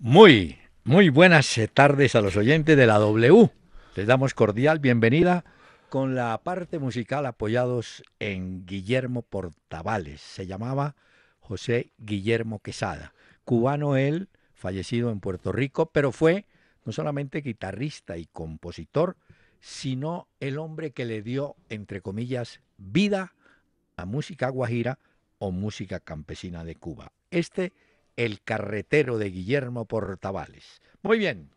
Muy, muy buenas tardes a los oyentes de la W. Les damos cordial bienvenida con la parte musical apoyados en Guillermo Portavales. Se llamaba José Guillermo Quesada. Cubano él, fallecido en Puerto Rico, pero fue no solamente guitarrista y compositor, sino el hombre que le dio, entre comillas, vida a música guajira o música campesina de Cuba. Este el carretero de Guillermo Portavales. Muy bien.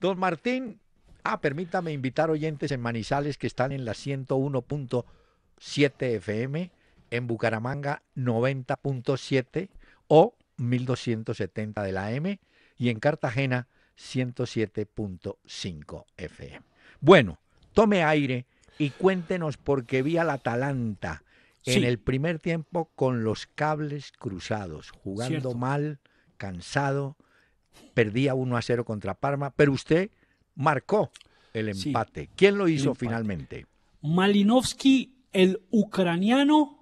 Don Martín, ah, permítame invitar oyentes en Manizales que están en la 101.7 FM, en Bucaramanga 90.7 o 1270 de la M y en Cartagena 107.5 FM. Bueno, tome aire y cuéntenos por qué vía la Atalanta en el primer tiempo con los cables cruzados, jugando mal, cansado, perdía 1 a 0 contra Parma, pero usted marcó el empate. ¿Quién lo hizo finalmente? Malinovsky, el ucraniano.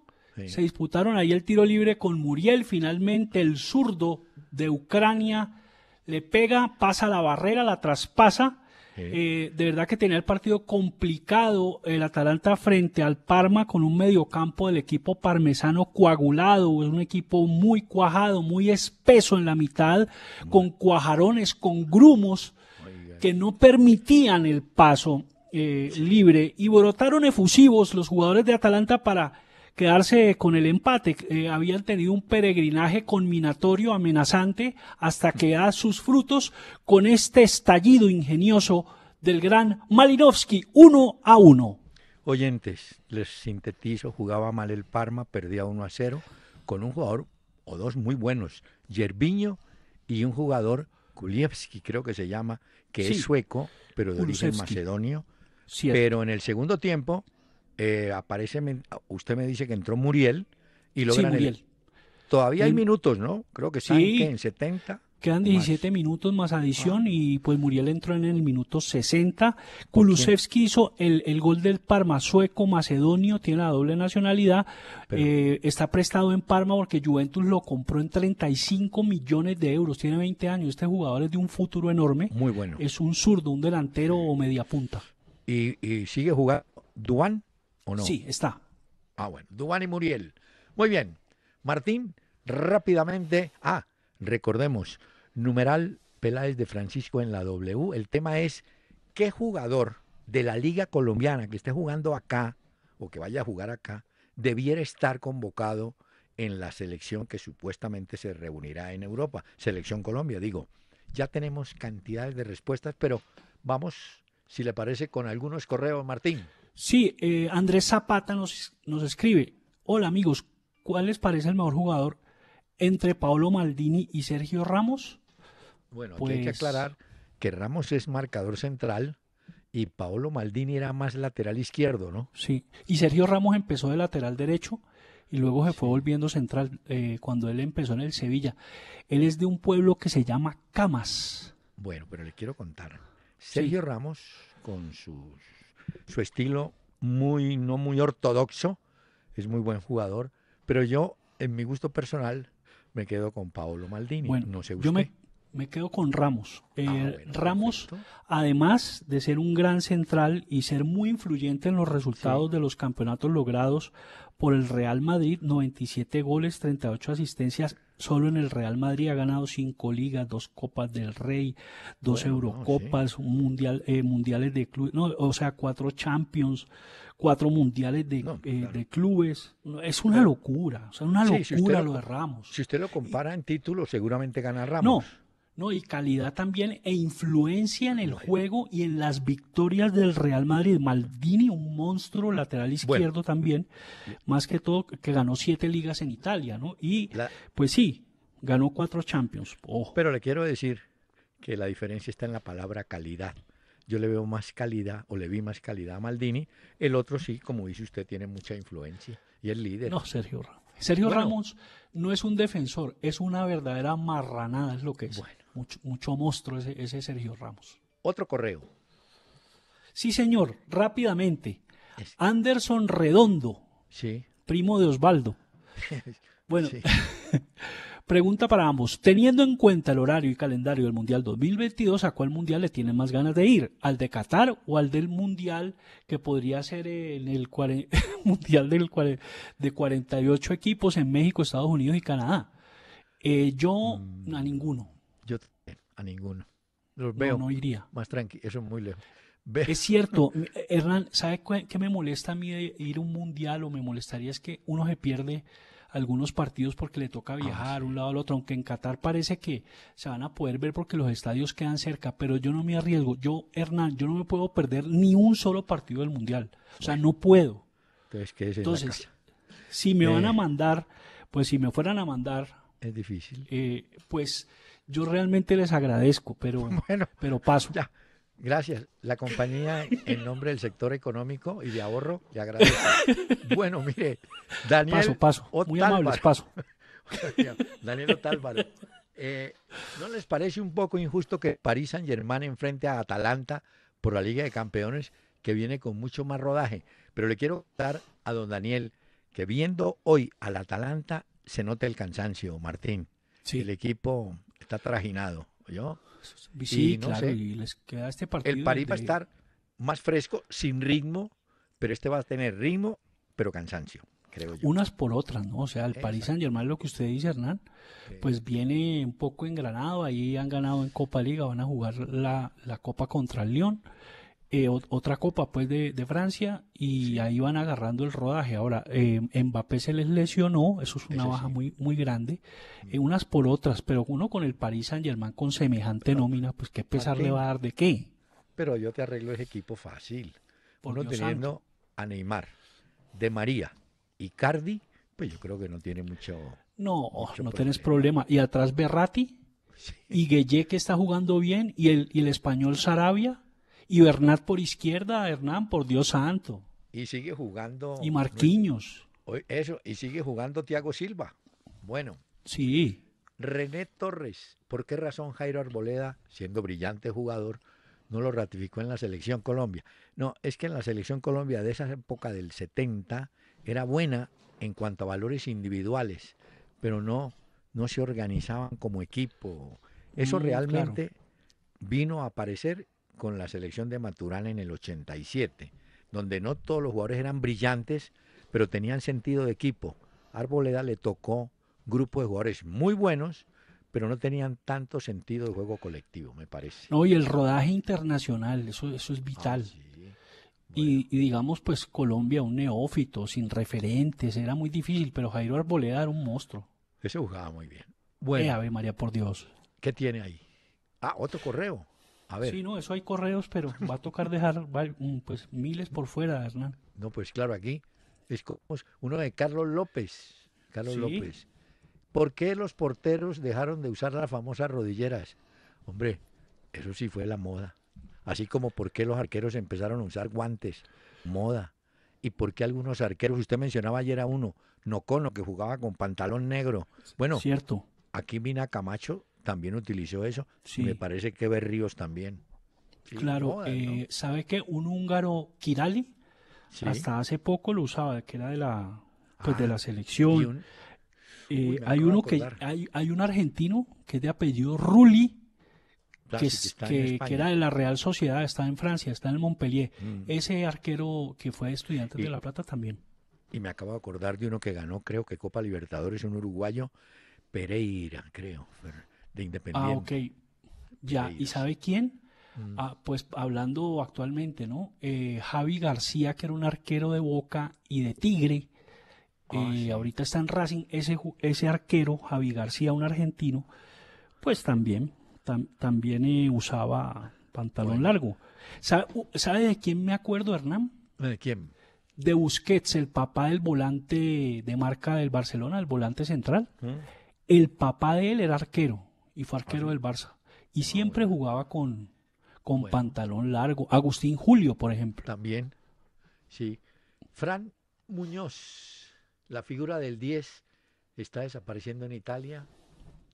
Se disputaron ahí el tiro libre con Muriel. Finalmente el zurdo de Ucrania le pega, pasa la barrera, la traspasa eh, de verdad que tenía el partido complicado el Atalanta frente al Parma con un mediocampo del equipo parmesano coagulado, es un equipo muy cuajado, muy espeso en la mitad, mm. con cuajarones, con grumos que no permitían el paso eh, libre y brotaron efusivos los jugadores de Atalanta para quedarse con el empate. Eh, habían tenido un peregrinaje combinatorio amenazante hasta que da sus frutos con este estallido ingenioso del gran Malinowski, uno a uno. Oyentes, les sintetizo, jugaba mal el Parma, perdía 1 a 0, con un jugador o dos muy buenos, Yerviño y un jugador, Kulievski creo que se llama, que es sueco, pero de origen macedonio. Pero en el segundo tiempo eh, aparece, ah, usted me dice que entró Muriel y logran Todavía hay minutos, ¿no? Creo que sí, en 70. Quedan 17 minutos más adición ah. y pues Muriel entró en el minuto 60. Kulusevski hizo el, gol del Parma, sueco, macedonio, tiene la doble nacionalidad. Eh, está prestado en Parma porque Juventus lo compró en 35 millones de euros. Tiene 20 años. Este jugador es de un futuro enorme. Muy bueno. Es un zurdo, un delantero o media punta. ¿Y, y sigue jugando Duan? Sí, está. Ah, bueno. Dubán y Muriel. Muy bien. Martín, rápidamente. Ah, recordemos, numeral Peláez de Francisco en la W. El tema es qué jugador de la Liga Colombiana que esté jugando acá o que vaya a jugar acá debiera estar convocado en la selección que supuestamente se reunirá en Europa, Selección Colombia, digo. Ya tenemos cantidades de respuestas, pero vamos, si le parece, con algunos correos, Martín. Sí, eh, Andrés Zapata nos, nos escribe, hola amigos, ¿cuál les parece el mejor jugador entre Paolo Maldini y Sergio Ramos? Bueno, pues... hay que pues aclarar que Ramos es marcador central y Paolo Maldini era más lateral izquierdo, ¿no? Sí, y Sergio Ramos empezó de lateral derecho y luego se fue volviendo central eh, cuando él empezó en el Sevilla. Él es de un pueblo que se llama Camas. Bueno, pero le quiero contar. Sergio Ramos, con sus su estilo muy, no muy ortodoxo, es muy buen jugador, pero yo, en mi gusto personal, me quedo con Paolo Maldini. no sé usted me quedo con Ramos. Ah, eh, Ramos, además de ser un gran central y ser muy influyente en los resultados de los campeonatos logrados por el Real Madrid, 97 goles, 38 asistencias. Solo en el Real Madrid ha ganado 5 ligas, 2 Copas del Rey, 2 Eurocopas, mundial, eh, mundiales de clubes, no, o sea, 4 Champions, 4 mundiales de, eh, clubes. Es una locura, o una locura lo, de Ramos. Si usted lo compara en títulos, seguramente gana Ramos. No, ¿no? y calidad también e influencia en el juego y en las victorias del Real Madrid. Maldini, un monstruo lateral izquierdo mm, también, mm. más que todo que ganó siete ligas en Italia, ¿no? Y pues sí, ganó cuatro Champions. Pero le quiero decir que la diferencia está en la palabra calidad. Yo le veo más calidad o le vi más calidad a Maldini. El otro sí, como dice usted, tiene mucha influencia y es líder. No, Sergio Ramos. Sergio Ramos no es un defensor, es una verdadera marranada, es lo que es. Bueno mucho, monstruo ese, Sergio Ramos. Otro correo. Sí, señor, rápidamente. Anderson Redondo, primo de Osvaldo. Bueno, pregunta para ambos. Teniendo en cuenta el horario y calendario del Mundial 2022, ¿a cuál Mundial le tienen más ganas de ir? ¿Al de Qatar o al del Mundial que podría ser en el Mundial del de 48 equipos en México, Estados Unidos y Canadá? Eh, yo mm. a ninguno. Yo eh, a ninguno. Los veo. No iría. Más tranqui, eso es muy lejos. Es cierto, eh, Hernán, ¿sabe qué me molesta a mí ir a un mundial o me molestaría es que uno se pierde algunos partidos porque le toca ah, viajar un lado al otro, aunque en Qatar parece que se van a poder ver porque los estadios quedan cerca, pero yo no me arriesgo. Yo, Hernán, yo no me puedo perder ni un solo partido del mundial. O sea, no puedo. Entonces, si me van a mandar, pues si me fueran a mandar es difícil. Eh, pues yo realmente les agradezco, pero, bueno, pero paso. Ya. Gracias. La compañía, en nombre del sector económico y de ahorro, le agradezco. bueno, mire, Daniel. Paso, paso. Muy paso. Daniel Otálvaro. Eh, ¿No les parece un poco injusto que París Saint Germain enfrente a Atalanta por la Liga de Campeones, que viene con mucho más rodaje? Pero le quiero dar a don Daniel que viendo hoy al Atalanta se nota el cansancio, Martín. El equipo está trajinado, yo. Sí, claro, les queda este El París va a estar más fresco, sin ritmo, pero este va a tener ritmo, pero cansancio. Creo yo. Unas por otras, ¿no? O sea, el parís Paris Saint Germain, lo que usted dice, Hernán, pues viene un poco engranado, ahí han ganado en Copa Liga, van a jugar la, la Copa contra el Lyon, eh, otra copa pues de, Francia y ahí van agarrando el rodaje. Ahora, en eh, Mbappé se les lesionó, eso es una baja muy, muy grande, mm. eh, unas por otras, pero uno con el Paris Saint Germain con semejante nómina, pues qué pesar le va a dar de qué. Pero yo te arreglo ese equipo fácil. Por uno teniendo a Neymar, De María y Cardi, pues yo creo que no tiene mucho. No, no tienes problema. Y atrás Berrati y Gueye que está jugando bien y el, y el español Sarabia y Bernat por izquierda, Hernán, por Dios santo. Y sigue jugando. Y Marquiños. Eso, y sigue jugando Tiago Silva. Bueno. Sí. René Torres, ¿por qué razón Jairo Arboleda, siendo brillante jugador, no lo ratificó en la selección Colombia? No, es que en la selección Colombia de esa época del 70 era buena en cuanto a valores individuales, pero no, no se organizaban como equipo. Eso mm, realmente vino a aparecer con la selección de Maturana en el 87, donde no todos los jugadores eran brillantes, pero tenían sentido de equipo. Arboleda le tocó grupo de jugadores muy buenos, pero no tenían tanto sentido de juego colectivo, me parece. No, y el rodaje internacional, eso, es vital. Ah, y, digamos, pues Colombia, un neófito, sin referentes, era muy difícil, pero Jairo Arboleda era un monstruo. Ese jugaba muy bien. Eh, bueno. María, por Dios. ¿Qué tiene ahí? Ah, otro correo. Sí, no, eso hay correos, pero va a tocar dejar mm, pues miles por fuera, Hernán. No, pues claro, aquí es como uno de Carlos López. Carlos López. ¿Por qué los porteros dejaron de usar las famosas rodilleras? Hombre, eso sí fue la moda. Así como por qué los arqueros empezaron a usar guantes, moda. Y por qué algunos arqueros, usted mencionaba ayer a uno, Nocono, que jugaba con pantalón negro. Bueno, cierto. Aquí a Camacho también utilizó eso. Sí. Me parece que Berríos también. claro, eh, ¿sabe que un húngaro Kirali hasta hace poco lo usaba, que era de la, pues, de ah, la selección? Eh, hay uno que hay, un argentino que es de apellido Rulli, que, era de la Real Sociedad, está en Francia, está en el Montpellier. Mm. Ese arquero que fue estudiante de La Plata también. Y me acabo de acordar de uno que ganó, creo que Copa Libertadores, un uruguayo, Pereira, creo. Ah, independiente. Ah, ok. Ya, ¿y sabe quién? Mm. Ah, pues hablando actualmente, ¿no? Eh, Javi García, que era un arquero de Boca y de Tigre, ah, eh, ahorita está en Racing, ese, arquero, Javi García, un argentino, pues también, también eh, usaba pantalón largo. ¿Sabe, de quién me acuerdo, Hernán? ¿De quién? De Busquets, el papá del volante de marca del Barcelona, el volante central. Mm. El papá de él era arquero y fue arquero del Barça. Y ah, siempre jugaba con, con pantalón largo. Agustín Julio, por ejemplo. También, sí. Fran Muñoz, la figura del 10, está desapareciendo en Italia.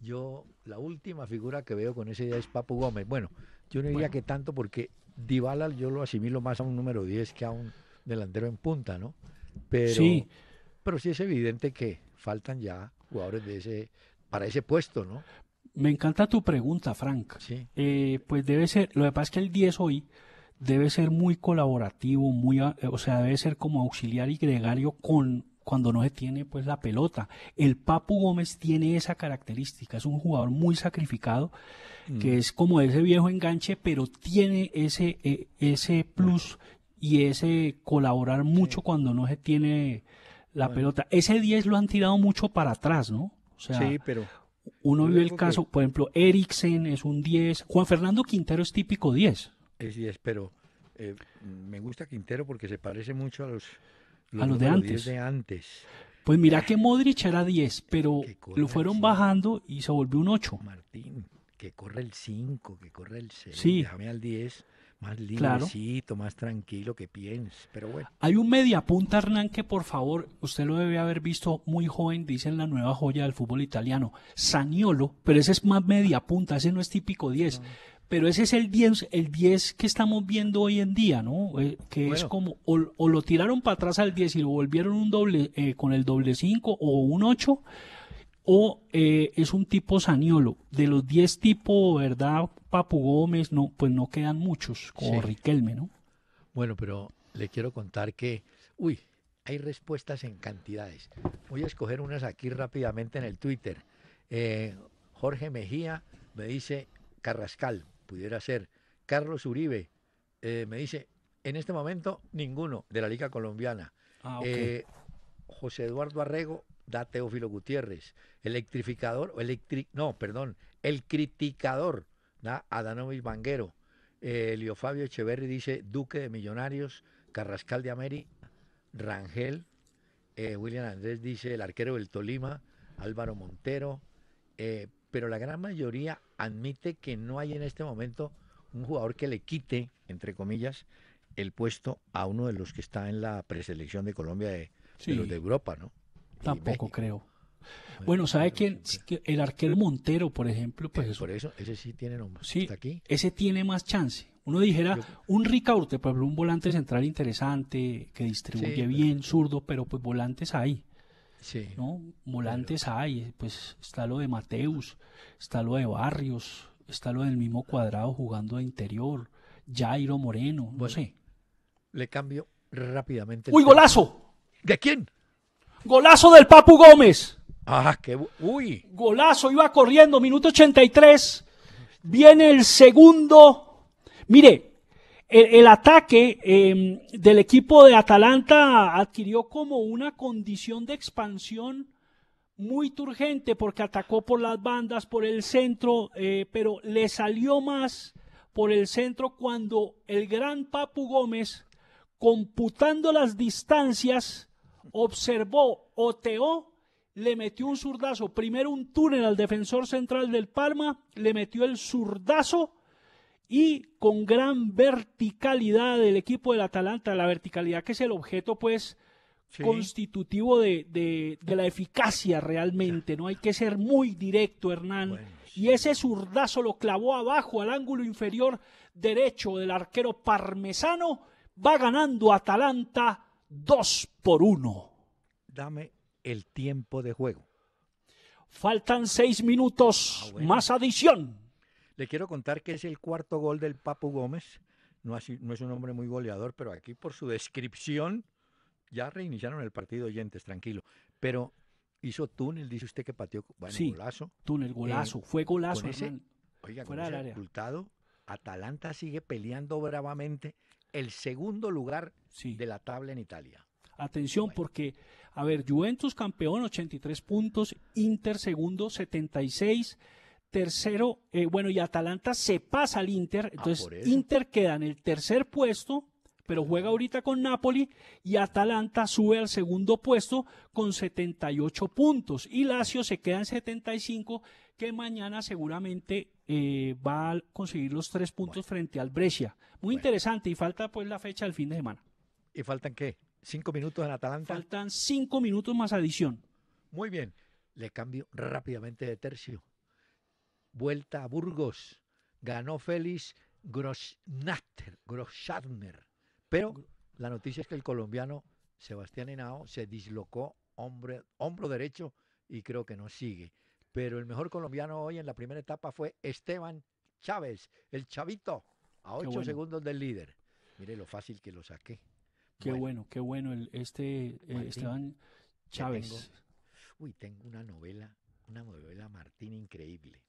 Yo, la última figura que veo con ese día es Papu Gómez. Bueno, yo no diría que tanto porque Dybala yo lo asimilo más a un número 10 que a un delantero en punta, ¿no? Pero, sí. Pero sí es evidente que faltan ya jugadores de ese, para ese puesto, ¿no? me encanta tu pregunta, Frank. Eh, pues debe ser, lo de pasa es que el 10 hoy debe ser muy colaborativo, muy, o sea, debe ser como auxiliar y gregario con cuando no se tiene pues la pelota. El Papu Gómez tiene esa característica, es un jugador muy sacrificado, que mm. es como ese viejo enganche, pero tiene ese, e, ese plus y ese colaborar mucho cuando no se tiene la pelota. Ese 10 lo han tirado mucho para atrás, ¿no? sí, pero uno vio el caso, por ejemplo, Eriksen es un 10, Juan Fernando Quintero es típico 10. Es 10, pero eh, me gusta Quintero porque se parece mucho a los, de antes. de antes. Pues mira que Modric era 10, pero lo fueron bajando y se volvió un 8. Martín, que corre el 5, que corre el 6, sí. déjame al 10 más librecito, más tranquilo que piense, pero bueno. Hay un punta, Hernán, que por favor, usted lo debe haber visto muy joven, dicen la nueva joya del fútbol italiano, Saniolo, pero ese es más punta, ese no es típico 10, pero ese es el 10 el 10 que estamos viendo hoy en día, ¿no? Eh, que es como, o, lo tiraron para atrás al 10 y lo volvieron un doble, eh, con el doble 5 o un 8, o eh, es un tipo saniolo. De los 10 tipos ¿verdad? Papu Gómez, no, pues no quedan muchos, como Riquelme, ¿no? Bueno, pero le quiero contar que, uy, hay respuestas en cantidades. Voy a escoger unas aquí rápidamente en el Twitter. Eh, Jorge Mejía me dice Carrascal, pudiera ser. Carlos Uribe eh, me dice, en este momento ninguno de la Liga Colombiana. Ah, José Eduardo Arrego da Teófilo Gutiérrez. Electrificador, o electric, no, perdón, el criticador da Adanovis Banguero. Eh, Elio Fabio Echeverri dice Duque de Millonarios, Carrascal de Ameri, Rangel. Eh, William Andrés dice el arquero del Tolima, Álvaro Montero. Eh, pero la gran mayoría admite que no hay en este momento un jugador que le quite, entre comillas, el puesto a uno de los que está en la preselección de Colombia de los de Europa, ¿no? Tampoco creo. Bueno, ¿sabe quién? El arquero Montero, por ejemplo, pues eh, Por eso, ese sí tiene nombre. Sí, ese tiene más chance. Uno dijera, un Ricaurte, por pues, ejemplo, un volante central interesante, que distribuye bien, zurdo, pero pues volantes hay. Sí. ¿no? Volantes hay, pues está lo de Mateus, está lo de Barrios, está lo del mismo cuadrado jugando de interior, Jairo Moreno, no sé. Le cambio rápidamente. ¡Uy, golazo! ¿De quién? Golazo del Papu Gómez. Ah, qué. Uy. Golazo, iba corriendo, minuto 83. Viene el segundo. Mire, el, ataque em, del equipo de Atalanta adquirió como una condición de expansión muy urgente, porque atacó por las bandas, por el centro, eh, pero le salió más por el centro cuando el gran Papu Gómez, computando las distancias, observó, oteó, le metió un zurdazo, primero un túnel al defensor central del Palma, le metió el zurdazo y con gran verticalidad del equipo del Atalanta, la verticalidad que es el objeto pues constitutivo de, de, la eficacia realmente, ¿no? Hay que ser muy directo, Hernán. Y ese zurdazo lo clavó abajo al ángulo inferior derecho del arquero parmesano, va ganando Atalanta dos por uno. Dame el tiempo de juego. Faltan seis minutos ah, más adición. Le quiero contar que es el cuarto gol del Papu Gómez. No, no es un hombre muy goleador, pero aquí por su descripción ya reiniciaron el partido oyentes, tranquilo. Pero hizo túnel, dice usted que pateó bueno, sí, golazo. Túnel, golazo, eh, fue golazo. ese, oiga, Fuera con resultado, Atalanta sigue peleando bravamente el segundo lugar de la tabla en Italia. Atención porque, a ver, Juventus campeón 83 puntos, Inter segundo 76, tercero, eh, bueno, y Atalanta se pasa al Inter, ah, entonces Inter queda en el tercer puesto, pero juega ahorita con Napoli y Atalanta sube al segundo puesto con 78 puntos y Lazio se queda en 75 que mañana seguramente eh, va a conseguir los tres puntos frente al Brescia. Muy interesante y falta pues la fecha del fin de semana. ¿Y faltan qué? ¿Cinco minutos en Atalanta? Faltan cinco minutos más adición. Muy bien, le cambio rápidamente de tercio. Vuelta a Burgos. Ganó Félix Grosnachter, Pero la noticia es que el colombiano Sebastián Henao se dislocó hombro derecho y creo que no sigue pero el mejor colombiano hoy en la primera etapa fue Esteban Chávez, el chavito, a ocho segundos del líder. Mire lo fácil que lo saqué. Qué bueno, qué bueno este eh, Esteban Chávez. uy, tengo una novela, una novela Martín increíble.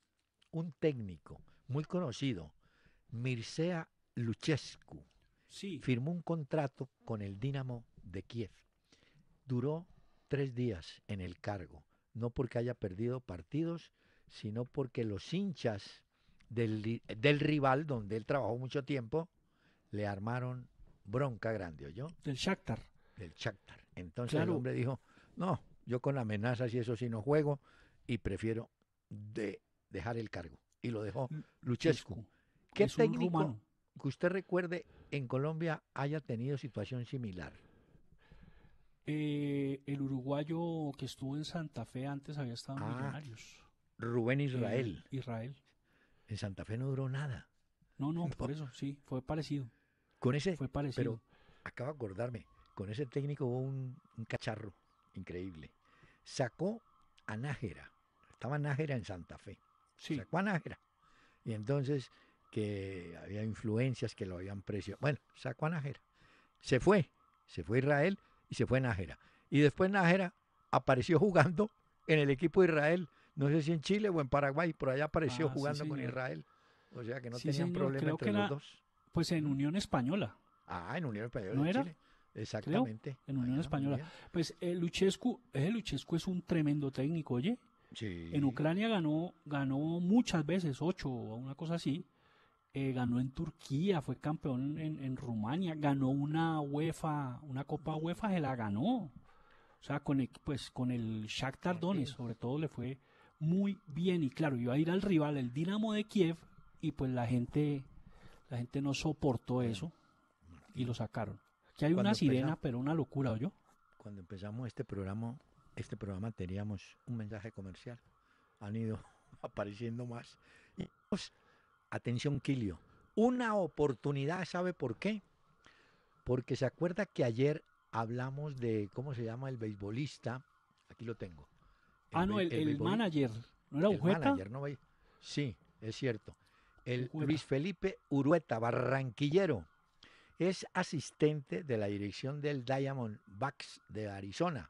Un técnico muy conocido, Mircea Luchescu, firmó un contrato con el Dinamo de Kiev. Duró tres días en el cargo no porque haya perdido partidos, sino porque los hinchas del, rival, donde él trabajó mucho tiempo, le armaron bronca grande, ¿oyó? Del Shakhtar. Del Shakhtar. Entonces el hombre dijo, no, yo con amenazas y eso sí no juego y prefiero de dejar el cargo. Y lo dejó mm, Luchescu. ¿Qué técnico que usted recuerde en Colombia haya tenido situación similar? Eh, el uruguayo que estuvo en Santa Fe antes había estado en ah, Millonarios. Rubén eh, Israel. Israel. En Santa Fe no duró nada. No, no, por eso, sí, fue parecido. Con ese. Fue parecido. Pero acabo de acordarme, con ese técnico hubo un, cacharro increíble. Sacó a Nájera. Estaba Nájera en Santa Fe. Sí. Sacó a Nájera. Y entonces que había influencias que lo habían presionado. Bueno, sacó a Nájera. Se fue, se fue Israel y se fue a Nájera. Y después Nájera apareció jugando en el equipo de Israel, no sé si en Chile o en Paraguay, por allá apareció ah, jugando con Israel. O sea que no tenían entre los dos. Pues en Unión Española. Ah, en Unión Española. ¿No Exactamente. en Unión ah, Española. Pues el eh, Luchescu, el eh, Luchescu es un tremendo técnico, oye. Sí. En Ucrania ganó, ganó muchas veces, ocho o una cosa así. Eh, ganó en Turquía, fue campeón en, Rumania, ganó una UEFA, una Copa UEFA se la ganó. O sea, con el, pues, con el Shakhtar Donetsk sobre todo le fue muy bien y claro, iba a ir al rival, el Dinamo de Kiev y pues la gente la gente no soportó eso y lo sacaron. Que hay una sirena, pero una locura, ¿o Cuando empezamos este programa, este programa teníamos un mensaje comercial. Han ido apareciendo más. Y pues, atención Kilio. una oportunidad, ¿sabe por qué? Porque se acuerda que ayer hablamos de, ¿cómo se llama el beisbolista? Aquí lo tengo. ah, no, el, manager, ¿no era Sí, es cierto. El Luis Felipe Urueta, barranquillero, es asistente de la dirección del Diamond Bucks de Arizona.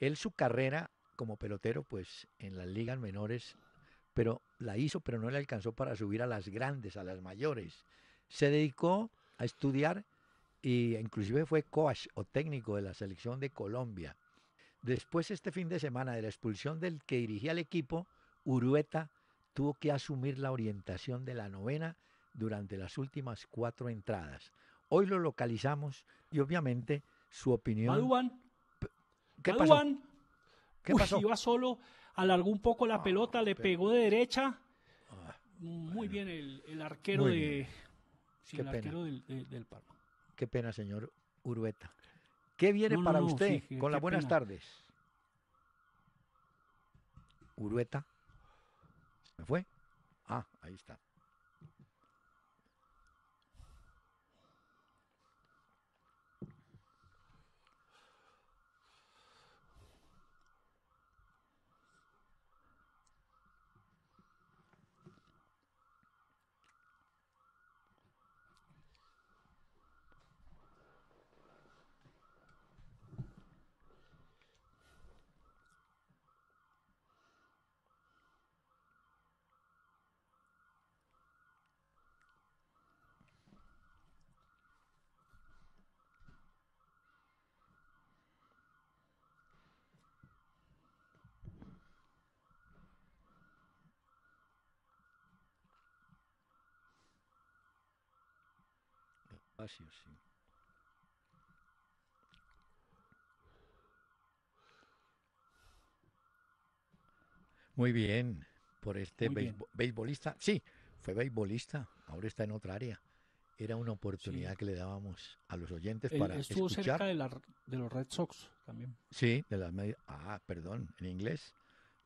Él su carrera como pelotero, pues en las ligas menores, pero la hizo, pero no le alcanzó para subir a las grandes, a las mayores. Se dedicó a estudiar e inclusive fue coach o técnico de la selección de Colombia. Después este fin de semana de la expulsión del que dirigía el equipo, Urueta tuvo que asumir la orientación de la novena durante las últimas cuatro entradas. Hoy lo localizamos y obviamente su opinión. ¿Qué pasó? ¿Qué pasó? Iba solo alargó un poco la ah, pelota, le pegó de derecha. Ah, mm, muy bien el, arquero de del, del, Qué pena, señor Urueta. ¿Qué viene para usted con las buenas tardes? Urueta. ¿Me fue? Ah, ahí está. Ah, Muy bien, por este beisbolista. Sí, fue beisbolista, ahora está en otra área. Era una oportunidad que le dábamos a los oyentes para para estuvo cerca de, los Red Sox también. Sí, de las medias. Ah, perdón, en inglés.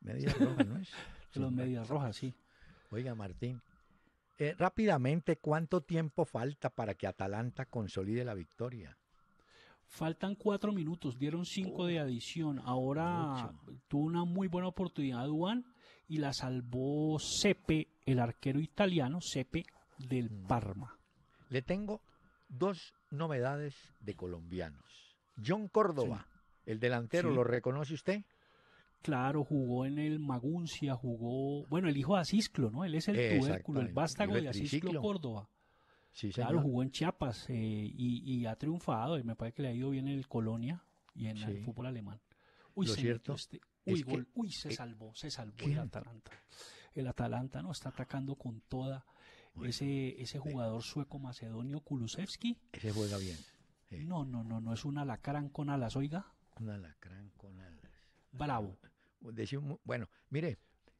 Medias rojas, ¿no es? de las medias rojas, sí. Oiga, Martín, eh, rápidamente, ¿cuánto tiempo falta para que Atalanta consolide la victoria? Faltan cuatro minutos, dieron cinco de oh. adición. Ahora tuvo una muy buena oportunidad Duan y la salvó Sepe, el arquero italiano Sepe del mm. Parma. Le tengo dos novedades de colombianos. John Córdoba, el delantero, ¿lo reconoce usted? Claro, jugó en el Maguncia, jugó, bueno, el hijo de Asisclo, ¿no? Él es el tubérculo, el vástago de Asisclo Córdoba. Sí, claro, jugó en Chiapas eh, y, ha triunfado, y me parece que le ha ido bien en el Colonia y en el fútbol alemán. Uy, se cierto este, uy, se eh, salvó, se salvó el Atalanta. El Atalanta no está atacando con toda ese, ese jugador sueco macedonio Kulusevski. Ese juega bien. No, no, no, no es un alacrán con alas, oiga. Un alacrán con alas. Bravo, bueno, mire,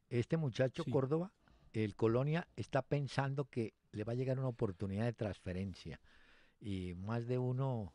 este muchacho Córdoba, el Colonia está pensando que le va a llegar una oportunidad de transferencia y más de uno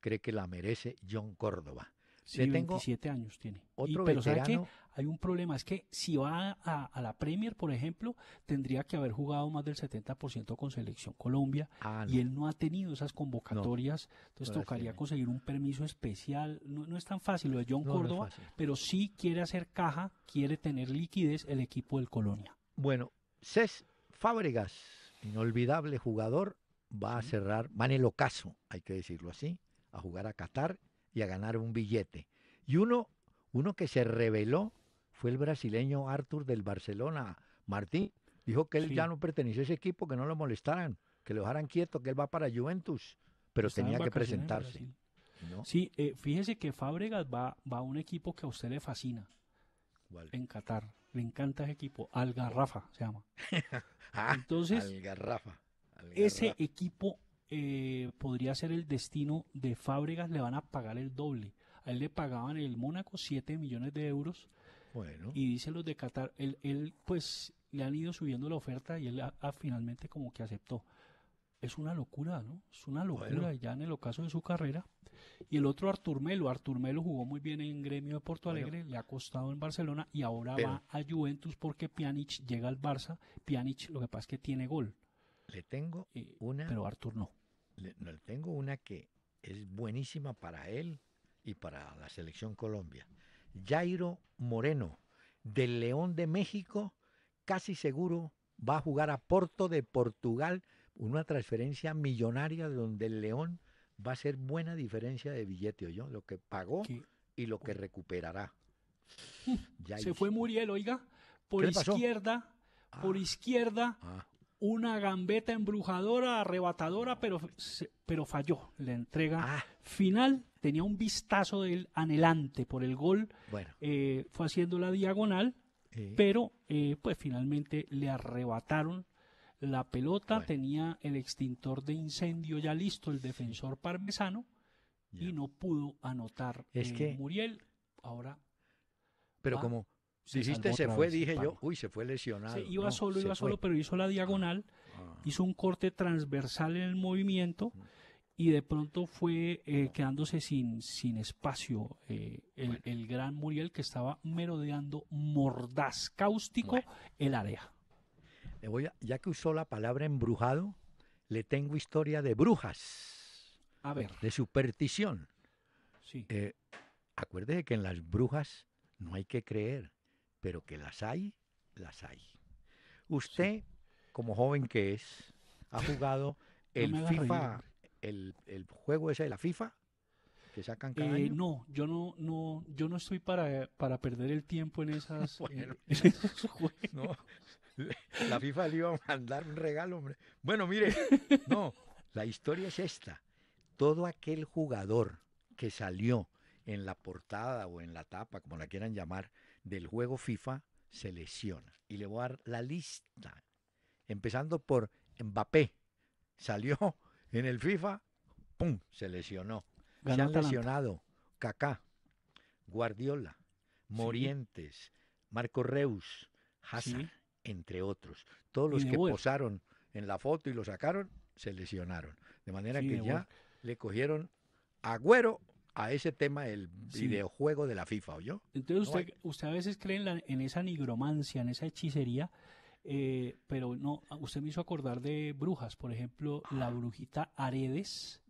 cree que la merece John Córdoba. 27 años tiene. pero que Hay un problema, es que si va a, la Premier, por ejemplo, tendría que haber jugado más del 70% con Selección Colombia ah, y él no ha tenido esas convocatorias, entonces tocaría conseguir un permiso especial. No, es tan fácil lo de John Córdoba, pero sí quiere hacer caja, quiere tener liquidez el equipo del Colonia. Bueno, Cés Fábregas, inolvidable jugador, va a cerrar, va en el ocaso, hay que decirlo así, a jugar a Qatar y a ganar un billete. Y uno, uno que se reveló fue el brasileño Arthur del Barcelona, Martín. Dijo que él ya no perteneció a ese equipo, que no lo molestaran, que lo dejaran quieto, que él va para Juventus, pero tenía que presentarse. Sí, eh, fíjese que Fábregas va, va a un equipo que a usted le fascina. En Qatar. Le encanta ese equipo. Algarrafa se llama. Ah, Entonces, Algarrafa. Ese equipo eh, podría ser el destino de Fábregas, le van a pagar el doble. A él le pagaban el Mónaco 7 millones de euros. Y dicen los de Qatar, él, pues le han ido subiendo la oferta y él finalmente como que aceptó. Es una locura, ¿no? Es una locura ya en el ocaso de su carrera. Y el otro Artur Melo, Artur Melo jugó muy bien en Gremio de Porto Alegre, le ha costado en Barcelona y ahora va a Juventus porque Pjanic llega al Barça. Pjanic lo que pasa es que tiene gol. Le tengo eh, una. Pero Artur no tengo una que es buenísima para él y para la selección Colombia. Jairo Moreno, del León de México, casi seguro va a jugar a Porto de Portugal, una transferencia millonaria donde el León va a ser buena diferencia de billete, yo, lo que pagó y lo que recuperará. Se fue Muriel, oiga, por izquierda, por ah. izquierda, ah una gambeta embrujadora, arrebatadora, pero, pero falló. La entrega ah. final tenía un vistazo del anhelante por el gol. Eh, fue haciendo la diagonal, eh. pero eh, pues finalmente le arrebataron la pelota. Tenía el extintor de incendio ya listo, el defensor parmesano, y no pudo anotar. Muriel ahora. Pero como si Dijiste se fue, dije yo, uy, se fue lesionado. iba solo, iba solo, pero hizo la diagonal, ah. hizo un corte transversal en el movimiento y de pronto fue eh, quedándose sin, sin espacio eh, el, gran Muriel que estaba merodeando mordaz, cáustico el área. ya que usó la palabra embrujado, le tengo historia de brujas. A ver. De superstición. Sí. Eh, acuérdese que en las brujas no hay que creer pero que las hay, las hay. Usted, como joven que es, ha jugado el FIFA, el, juego ese de la FIFA que sacan cada eh, No, yo no, no, yo no estoy para, para perder el tiempo en esas esos juegos. La FIFA le iba a mandar un regalo, hombre. Bueno, mire, no, la historia es esta. Todo aquel jugador que salió en la portada o en la tapa, como la quieran llamar, del juego FIFA se lesiona. Y le voy a dar la lista, empezando por Mbappé. Salió en el FIFA, ¡pum! Se lesionó. se han lesionado Kaká, Guardiola, Morientes, Marco Reus, Hazard, entre otros. Todos los que posaron en la foto y lo sacaron, se lesionaron. De manera que ya le cogieron Agüero a ese tema el videojuego de la FIFA, ¿o yo? Entonces usted, a veces cree en, esa nigromancia, en esa hechicería, eh, pero no, usted me hizo acordar de brujas, por ejemplo, la ah. brujita Aredes.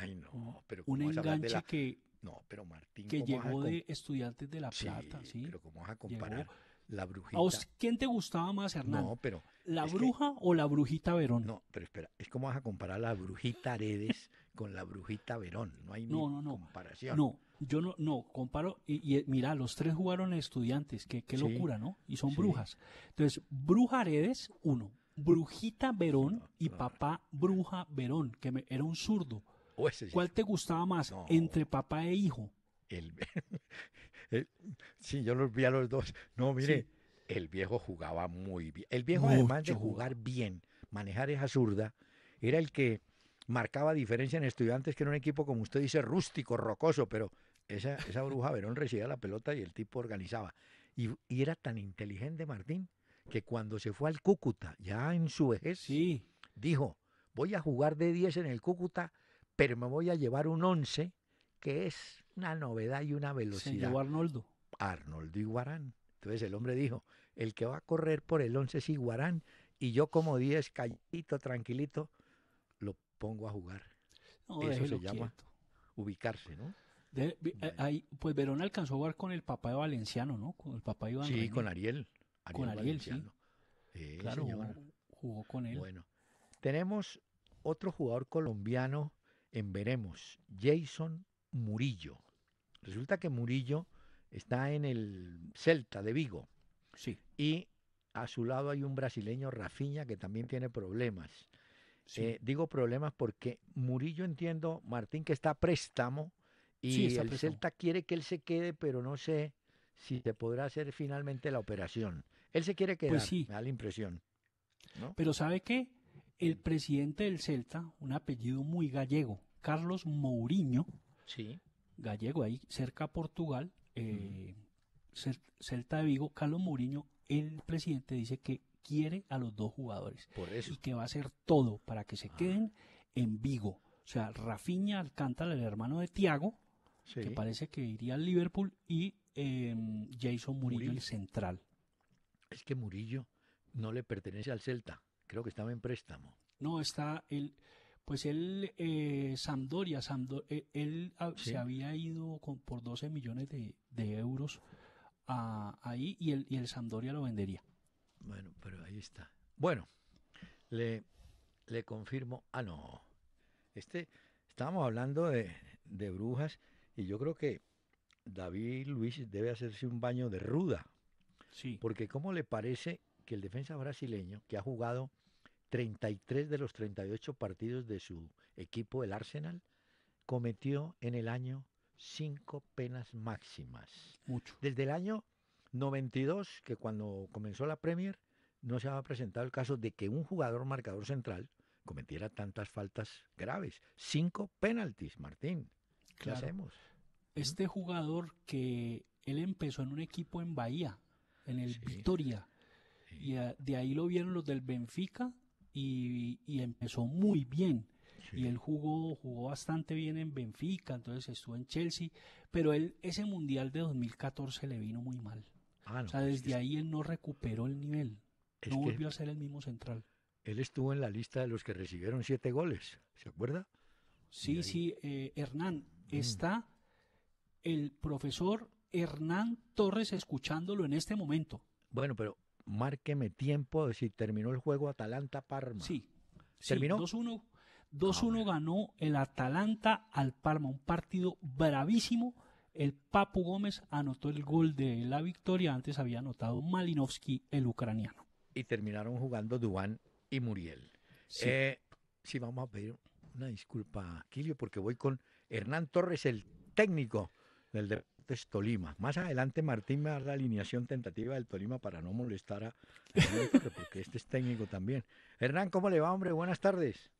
Ay, no, oh, pero enganche que... No, pero Martín... Que llegó de estudiantes de La Plata, ¿sí? pero ¿cómo vas a comparar? La brujita. quién te gustaba más, Hernán? No, pero. ¿La bruja o la brujita Verón? No, pero espera, es como vas a comparar la brujita Aredes con la brujita Verón. No hay no, no, no. comparación. No, yo no, no comparo. Y, y, eh, mira, los tres jugaron estudiantes. Qué, locura, ¿no? Y son brujas. Entonces, Bruja Aredes, uno. Brujita Verón y papá Bruja Verón, que me, era un zurdo. ¿Cuál te gustaba más entre papá e hijo? El, sí, yo los vi a los dos. No, mire, el viejo jugaba muy bien. El viejo, además de jugar bien, manejar esa zurda, era el que marcaba diferencia en estudiantes que era un equipo, como usted dice, rústico, rocoso, pero esa, esa bruja Verón recibía la pelota y el tipo organizaba. Y, era tan inteligente Martín que cuando se fue al Cúcuta, ya en su vejez, dijo, voy a jugar de 10 en el Cúcuta, pero me voy a llevar un 11, que es una novedad y una velocidad. Se llevó Arnoldo. Arnoldo Iguarán. Entonces el hombre dijo, el que va a correr por el 11 es Iguarán, y yo como 10, callito, tranquilito, pongo a jugar. Eso se llama ubicarse, ¿no? pues Verón alcanzó a jugar con el papá de Valenciano, ¿no? Con el papá Iván. Sí, con Ariel. con Ariel, sí. Eh, claro, jugó, jugó, con él. Bueno, tenemos otro jugador colombiano en Veremos, Jason Murillo. Resulta que Murillo está en el Celta de Vigo. Sí. Y a su lado hay un brasileño, Rafinha, que también tiene problemas. Eh, digo problemas porque Murillo entiendo, Martín, que está a préstamo y el Celta quiere que él se quede, pero no sé si se podrá hacer finalmente la operación. Él se quiere pues quedar, me da la impresión. Pero ¿sabe qué? El presidente del Celta, un apellido muy gallego, Carlos Mourinho, sí. gallego ahí cerca de Portugal, eh, Celta de Vigo, Carlos Mourinho, el presidente dice que quiere a los dos jugadores. Por eso. Y que va a hacer todo para que se ah. queden en Vigo. O sea, Rafinha Alcántara, el hermano de Tiago, que parece que iría al Liverpool, y eh, Jason Murillo, el central. Es que Murillo no le pertenece al Celta. Creo que estaba en préstamo. No, está el pues él, eh, eh él se había ido por 12 millones de, euros a, ahí y el, y el lo vendería. Bueno, pero ahí está. Bueno, le, confirmo. Ah, no. Este, estábamos hablando de, brujas y yo creo que David Luis debe hacerse un baño de ruda. Sí. Porque ¿cómo le parece que el defensa brasileño, que ha jugado 33 de los 38 partidos de su equipo, el Arsenal, cometió en el año cinco penas máximas? Mucho. Desde el año 92, que cuando comenzó la Premier no se había presentado el caso de que un jugador marcador central cometiera tantas faltas graves. Cinco penaltis, Martín. ¿Qué hacemos? Este jugador que él empezó en un equipo en Bahía, en el Vitoria, Victoria, y ah, de ahí lo vieron los del Benfica y, empezó muy bien. Y él jugó, jugó bastante bien en Benfica, entonces estuvo en Chelsea, pero él ese Mundial de 2014 le vino muy mal. Ah, o sea, desde ahí él no recuperó el nivel. No volvió a ser el mismo central. Él estuvo en la lista de los que recibieron siete goles, ¿se acuerda? Sí, sí, eh, Hernán, mm. está el profesor Hernán Torres escuchándolo en este momento. Bueno, pero márqueme tiempo de si terminó el juego Atalanta-Parma. Sí, terminó. Sí, 2-1 2-1 ganó el Atalanta al Parma, un partido bravísimo el Papu Gómez anotó el gol de la victoria. Antes había anotado Malinovsky, el ucraniano. Y terminaron jugando Dubán y Muriel. Sí. Eh, vamos a pedir una disculpa, Kilio, porque voy con Hernán Torres, el técnico del Deportes Tolima. Más adelante Martín me da la alineación tentativa del Tolima para no molestar a porque este es técnico también. Hernán, ¿cómo le va, hombre? Buenas tardes.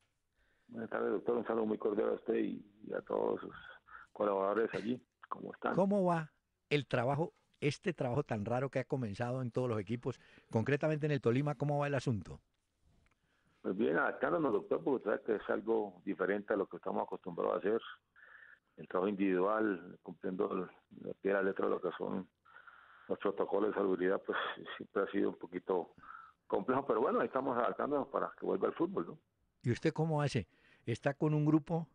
Buenas tardes, doctor. Un saludo muy cordial a usted y a todos sus colaboradores allí. ¿Cómo va el trabajo, este trabajo tan raro que ha comenzado en todos los equipos, concretamente en el Tolima, cómo va el asunto? Pues bien, adaptándonos, doctor, porque que es algo diferente a lo que estamos acostumbrados a hacer. El trabajo individual, cumpliendo la piedra letra de lo que son los protocolos de seguridad. pues siempre ha sido un poquito complejo, pero bueno, ahí estamos adaptándonos para que vuelva el fútbol, ¿no? ¿Y usted cómo hace? ¿Está con un grupo?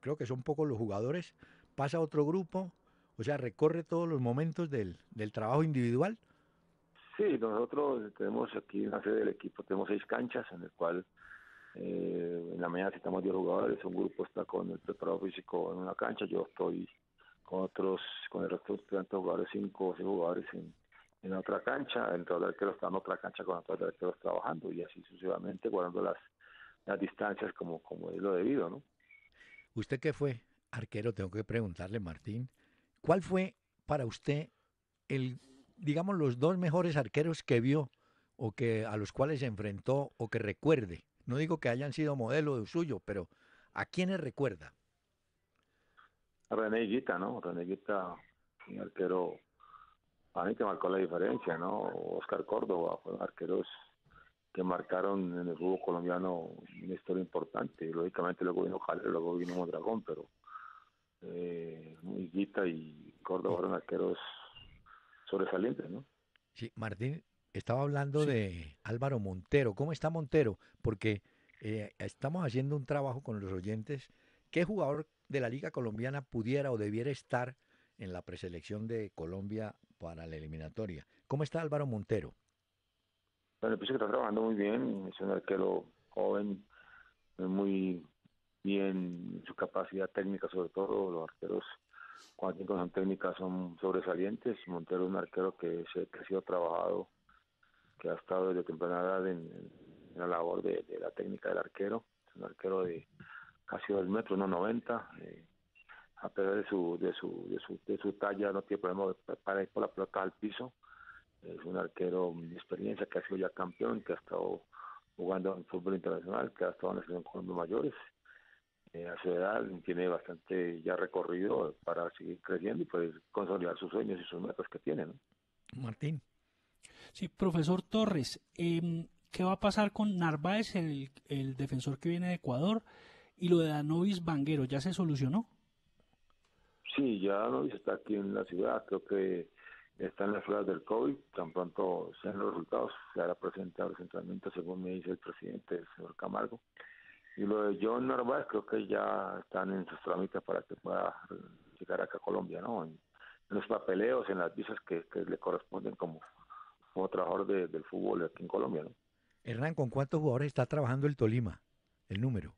Creo que son pocos los jugadores, pasa otro grupo, o sea, recorre todos los momentos del, del trabajo individual. Sí, nosotros tenemos aquí en la sede del equipo, tenemos seis canchas en el cual eh, en la mañana estamos 10 jugadores, un grupo está con el preparado físico en una cancha, yo estoy con otros, con el resto de jugadores, cinco o seis jugadores en, en otra cancha, el la que está en otra cancha con otros arqueros trabajando y así sucesivamente guardando las, las distancias como, como es lo debido, ¿no? ¿Usted qué fue? arquero, tengo que preguntarle, Martín, ¿cuál fue para usted el, digamos, los dos mejores arqueros que vio o que a los cuales se enfrentó o que recuerde? No digo que hayan sido modelo de suyo, pero ¿a quiénes recuerda? René Guita, ¿no? René un arquero a mí que marcó la diferencia, ¿no? Oscar Córdoba, arqueros que marcaron en el fútbol colombiano una historia importante. Lógicamente luego vino Jale, luego vino Mondragón, pero muy eh, guita y Córdoba arqueros sobresalientes, ¿no? Sí, Martín, estaba hablando de Álvaro Montero. ¿Cómo está Montero? Porque eh, estamos haciendo un trabajo con los oyentes. ¿Qué jugador de la Liga Colombiana pudiera o debiera estar en la preselección de Colombia para la eliminatoria? ¿Cómo está Álvaro Montero? Bueno, pienso que está trabajando muy bien. Es un arquero joven, muy y en su capacidad técnica, sobre todo los arqueros cuando son técnicas son sobresalientes. Montero es un arquero que, se, que ha sido trabajado, que ha estado desde temprana edad en, la labor de, la técnica del arquero. Es un arquero de casi dos metros, no eh, a pesar de su, de su, de su, de su talla, no tiene problema para ir por la pelota al piso. Es un arquero de experiencia que ha sido ya campeón, que ha estado jugando en fútbol internacional, que ha estado en la selección Mayores eh, a tiene bastante ya recorrido para seguir creciendo y pues consolidar sus sueños y sus metas que tiene. Martín. Sí, profesor Torres, em, ¿qué va a pasar con Narváez, el, defensor que viene de Ecuador, y lo de Danovis Banguero? ¿Ya se solucionó? Sí, ya Danovis está aquí en la ciudad, creo que está en las flores del COVID, tan pronto sean los resultados, se hará presentado centralmente, según me dice el presidente, el señor Camargo. Y lo de John Narváez creo que ya están en sus trámites para que pueda llegar acá a Colombia, ¿no? En, los papeleos, en las visas que, le corresponden como, como trabajador del fútbol aquí en Colombia, ¿no? Hernán, ¿con cuántos jugadores está trabajando el Tolima? El número.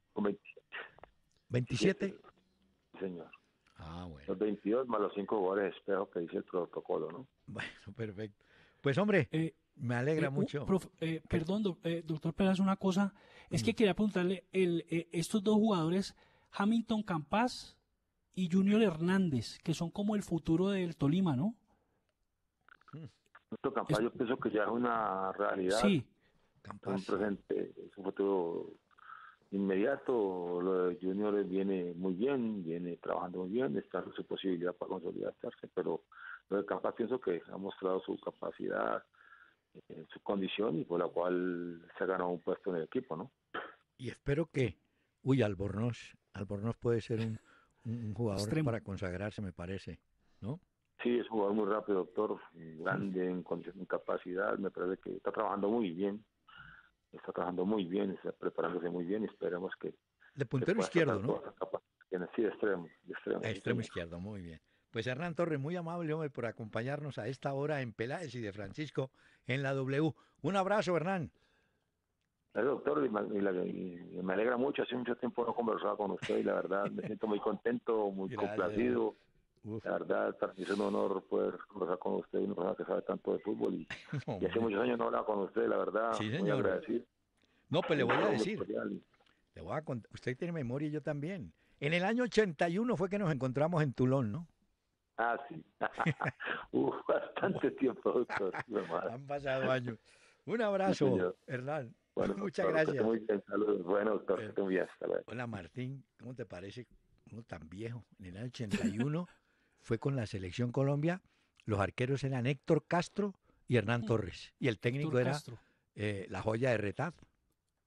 27. ¿27? Sí, señor. Ah, bueno. Los 22 más los 5 jugadores espero que dice el protocolo, ¿no? Bueno, perfecto. Pues hombre, eh, me alegra eh, mucho. Eh, perdón, eh, doctor Pérez, una cosa. Es que quería preguntarle, el, eh, estos dos jugadores, Hamilton Campás y Junior Hernández, que son como el futuro del Tolima, ¿no? Hamilton Campas yo pienso que ya es una realidad. Sí. Es un presente, es un futuro inmediato. Lo de Junior viene muy bien, viene trabajando muy bien, está su posibilidad para consolidarse, pero lo de Campás pienso que ha mostrado su capacidad en su condición, y por la cual se ha ganado un puesto en el equipo, ¿no? Y espero que, uy, Albornoz, Albornoz puede ser un, un jugador para consagrarse, me parece, ¿no? Sí, es un jugador muy rápido, doctor, grande en, capacidad, me parece que está trabajando muy bien, está trabajando muy bien, está preparándose muy bien y esperemos que... De puntero izquierdo, ¿no? Sí, de De extremo, extremo izquierdo, muy bien. Pues Hernán Torres, muy amable, hombre, por acompañarnos a esta hora en Peláez y de Francisco en la W. Un abrazo, Hernán. Gracias, doctor, me, alegra mucho. Hace mucho tiempo no conversaba con usted y la verdad me siento muy contento, muy complacido. La verdad, para mí es un honor poder conversar con usted, una persona que sabe tanto de fútbol. Y, hace muchos años no hablaba con usted, la verdad. Sí, señor. No, pues le voy a decir. Le voy a Usted tiene memoria y yo también. En el año 81 fue que nos encontramos en Tulón, ¿no? Ah, sí. Uh, bastante tiempo, doctor. Han pasado años. Un abrazo, Hernán. Muchas gracias. Muy Bueno, doctor, eh, Hola, Martín. ¿Cómo te parece uno tan viejo? En el año 81 fue con la selección Colombia. Los arqueros eran Héctor Castro y Hernán mm. Torres. Y el técnico era eh, la joya de Retaz.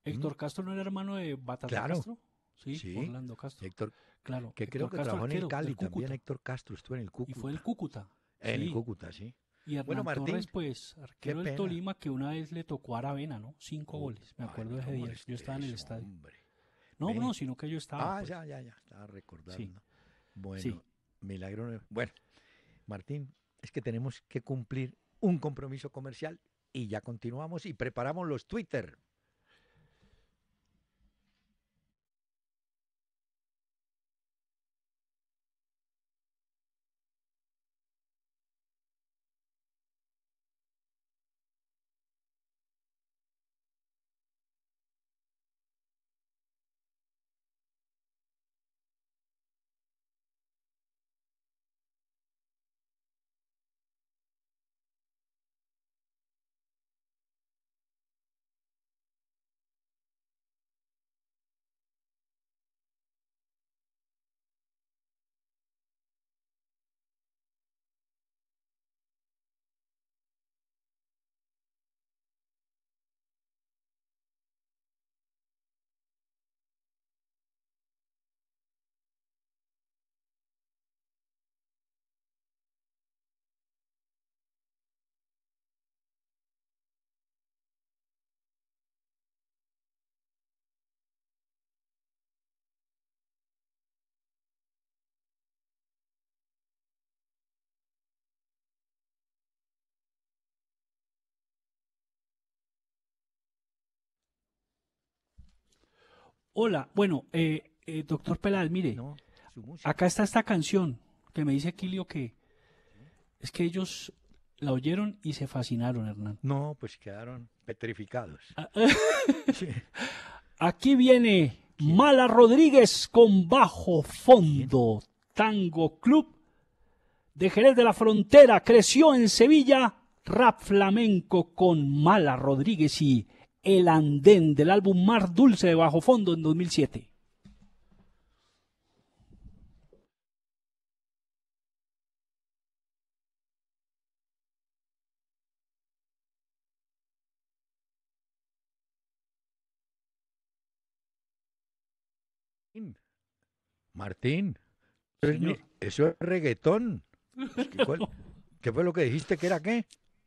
¿Héctor mm. Castro no era hermano de Batata Castro? Sí, sí, Orlando Castro. Héctor Claro. Que creo que trabajó en el Cali también, Héctor Castro, estuvo en el Cúcuta. Y fue el Cúcuta. En el Cúcuta, sí. Y bueno, Martín, pues, arquero del Tolima, que una vez le tocó a Aravena, ¿no? Cinco goles, me acuerdo de ese día. Yo estaba en el estadio. No, no, sino que yo estaba. Ah, pues. ya, ya, ya, estaba recordando. Sí. Bueno, milagro. Bueno, Martín, es que tenemos que cumplir un compromiso comercial y ya continuamos y preparamos los Twitter. Hola, bueno, eh, eh, doctor Pelal, mire, acá está esta canción que me dice Kilio que es que ellos la oyeron y se fascinaron, Hernán. No, pues quedaron petrificados. Ah, Aquí viene Mala Rodríguez con bajo fondo, Tango Club de Jerez de la Frontera, creció en Sevilla, rap flamenco con Mala Rodríguez y el Andén, del álbum Mar Dulce de Bajo Fondo en 2007. Martín, pues eso es reggaetón. Pues, ¿Qué fue lo que dijiste que era qué?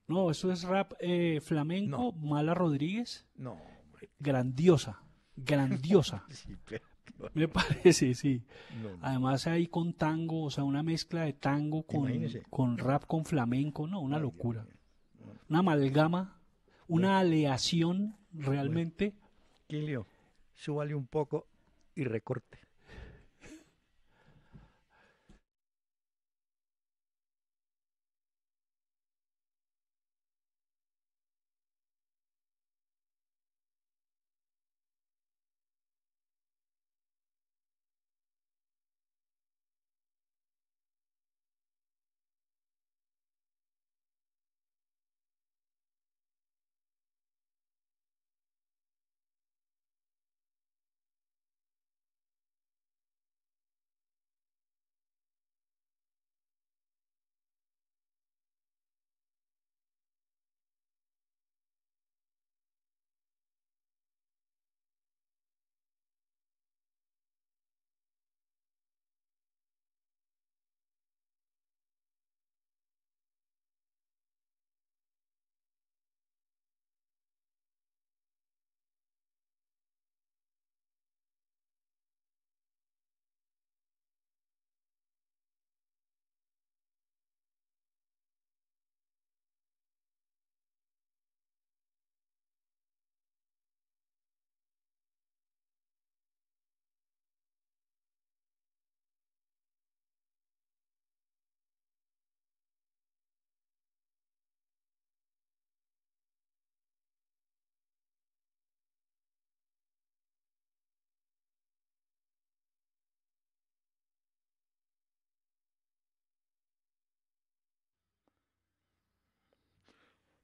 No, eso es rap eh, flamenco, Mala Rodríguez. No. Grandiosa, grandiosa. Me parece, sí. Además ahí con tango, o sea, una mezcla de tango con, rap, con flamenco, no, una locura. Una amalgama, una aleación realmente. Kilio, súbale un poco y recorte.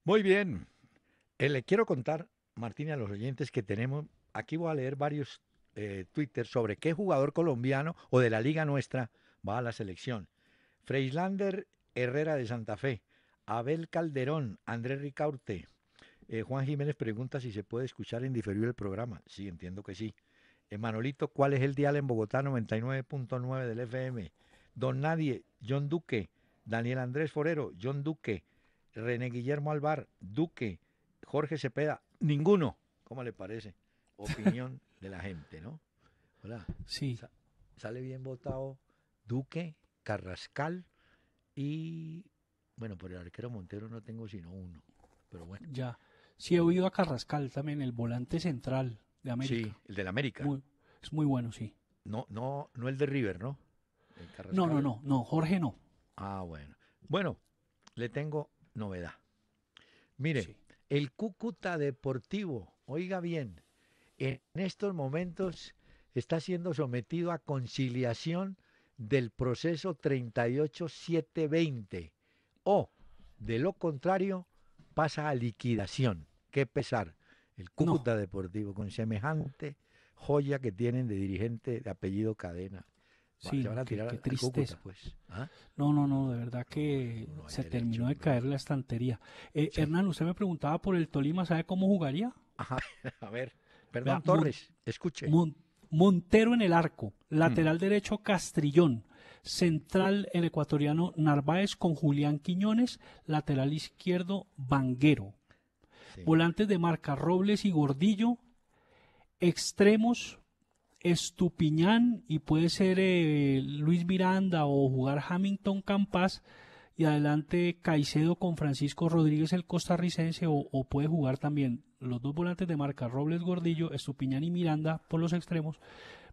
Muy bien. Eh, le quiero contar, Martín, a los oyentes que tenemos, aquí voy a leer varios eh, Twitter sobre qué jugador colombiano o de la liga nuestra va a la selección. Freislander Herrera de Santa Fe, Abel Calderón, Andrés Ricaurte. Eh, Juan Jiménez pregunta si se puede escuchar en diferido el programa. Sí, entiendo que sí. Manolito, ¿cuál es el dial en Bogotá 99.9 del FM? Don Nadie, John Duque, Daniel Andrés Forero, John Duque, René Guillermo Alvar, Duque, Jorge Cepeda, ninguno. ¿Cómo le parece? Opinión de la gente, ¿no? Hola. Sí. sale bien votado Duque, Carrascal y bueno, por el arquero Montero no tengo sino uno. Pero bueno. Ya. Sí, he oído a Carrascal también, el volante central de América. Sí, el del América. es muy bueno, sí. No, no, no el de River, ¿no? no, no, no, no, Jorge no. Ah, bueno. Bueno, le tengo novedad. Mire, el Cúcuta Deportivo, oiga bien, en estos momentos está siendo sometido a conciliación del proceso 38720 o, de lo contrario, pasa a liquidación. Qué pesar. El Cúcuta Deportivo con semejante joya que tienen de dirigente de apellido Cadena. Sí, qué, tristeza. pues. ¿Ah? No, no, no, de verdad que se terminó de caer la estantería. Eh, Hernán, usted me preguntaba por el Tolima, ¿sabe cómo jugaría? a ver, perdón, Torres, escuche. Montero en el arco, mm. lateral derecho Castrillón, central el ecuatoriano Narváez con Julián Quiñones, lateral izquierdo Banguero, Volantes de marca Robles y Gordillo, extremos Estupiñán y puede ser eh, Luis Miranda o jugar Hamilton Campas y adelante Caicedo con Francisco Rodríguez el costarricense o, puede jugar también los dos volantes de marca Robles Gordillo, Estupiñán y Miranda por los extremos,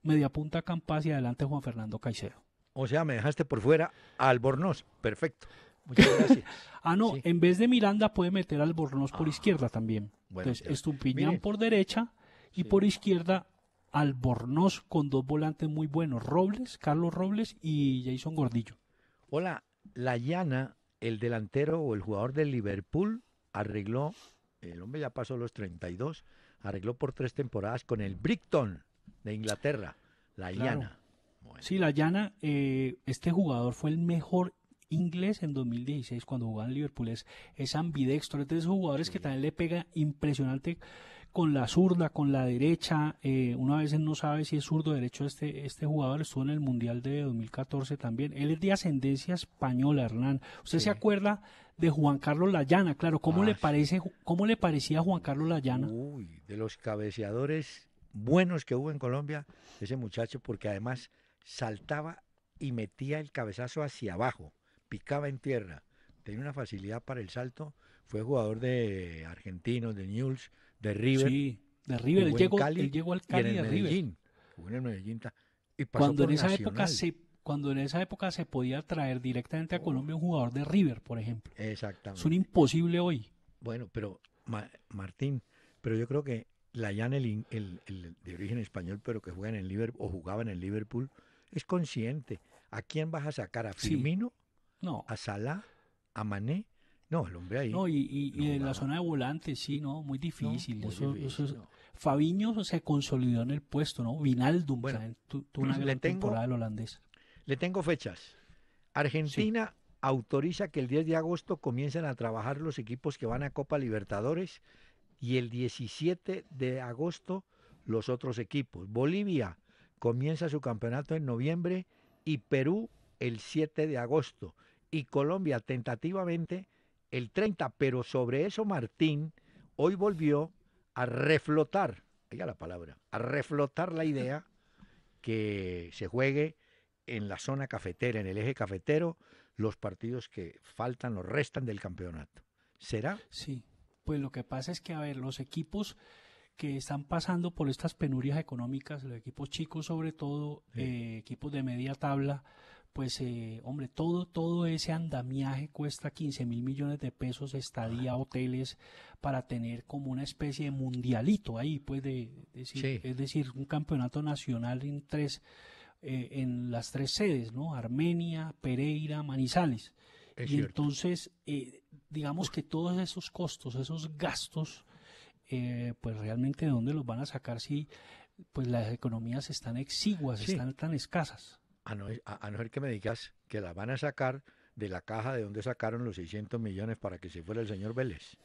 media punta Campas y adelante Juan Fernando Caicedo. O sea, me dejaste por fuera Albornoz, perfecto. Muchas gracias. ah, no, en vez de Miranda puede meter Albornoz por ah. izquierda también. Entonces, Estupiñán por derecha y por izquierda Albornoz con dos volantes muy buenos, Robles, Carlos Robles y Jason Gordillo. Hola, la llana, el delantero o el jugador del Liverpool arregló, el hombre ya pasó los 32, arregló por tres temporadas con el Brighton de Inglaterra, la llana. Sí, la llana, eh, este jugador fue el mejor inglés en 2016 cuando jugaba en Liverpool, es, es ambidextro, es de esos jugadores que también le pega impresionante con la zurda, con la derecha. Eh, una vez no sabe si es zurdo o derecho. Este, este jugador estuvo en el Mundial de 2014 también. Él es de ascendencia española, Hernán. ¿Usted se acuerda de Juan Carlos Lallana? Claro, ¿cómo, le ah, parece, ¿cómo le parecía Juan Carlos Lallana? Uy, de los cabeceadores buenos que hubo en Colombia, ese muchacho, porque además saltaba y metía el cabezazo hacia abajo, picaba en tierra. Tenía una facilidad para el salto. Fue jugador de Argentinos, de Newell's de River. Sí, de River, él llegó, al Cali y de River. En Medellín, y cuando en esa época se cuando en esa época se podía traer directamente a Colombia un jugador de River, por ejemplo. Exactamente. Es un imposible hoy. Bueno, pero Martín, pero yo creo que la el, el, de origen español, pero que juega en el Liverpool o jugaba en el Liverpool, es consciente. ¿A quién vas a sacar? ¿A Firmino? No. ¿A Salah? ¿A Mané? No, el hombre ahí. No, y, y, en la zona de volantes, sí, no, muy difícil. Fabiño se consolidó en el puesto, ¿no? Vinaldum, bueno, tú una le temporada Le tengo fechas. Argentina autoriza que el 10 de agosto comiencen a trabajar los equipos que van a Copa Libertadores y el 17 de agosto los otros equipos. Bolivia comienza su campeonato en noviembre y Perú el 7 de agosto. Y Colombia tentativamente el 30, pero sobre eso Martín hoy volvió a reflotar, oiga la palabra, a reflotar la idea que se juegue en la zona cafetera, en el eje cafetero, los partidos que faltan los restan del campeonato. ¿Será? Sí, pues lo que pasa es que, a ver, los equipos que están pasando por estas penurias económicas, los equipos chicos sobre todo, eh, equipos de media tabla, pues eh, hombre, todo, todo ese andamiaje cuesta 15 mil millones de pesos, estadía, hoteles, para tener como una especie de mundialito ahí, pues es decir, un campeonato nacional en tres, eh, en las tres sedes, ¿no? Armenia, Pereira, Manizales. y entonces, eh, digamos que todos esos costos, esos gastos, pues realmente de dónde los van a sacar si pues las economías están exiguas, están tan escasas a no, a, ser que me digas que la van a sacar de la caja de donde sacaron los 600 millones para que se fuera el señor Vélez.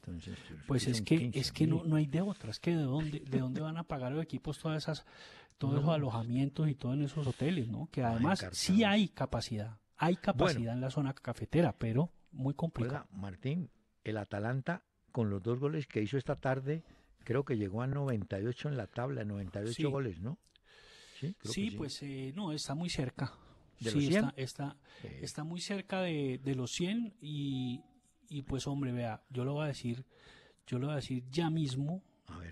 Entonces, pues es que es que no, no, hay de otra, es que de dónde de dónde van a pagar los equipos todas esas todos esos alojamientos y todo en esos hoteles, ¿no? Que además sí hay capacidad, hay capacidad en la zona cafetera, pero muy complicado. Martín, el Atalanta con los dos goles que hizo esta tarde, creo que llegó a 98 en la tabla, 98 goles, ¿no? Sí, pues eh, no, está muy cerca. sí, Está, está, muy cerca de, los 100 eh. y, pues hombre, vea, yo lo voy a decir, yo lo voy a decir ya mismo,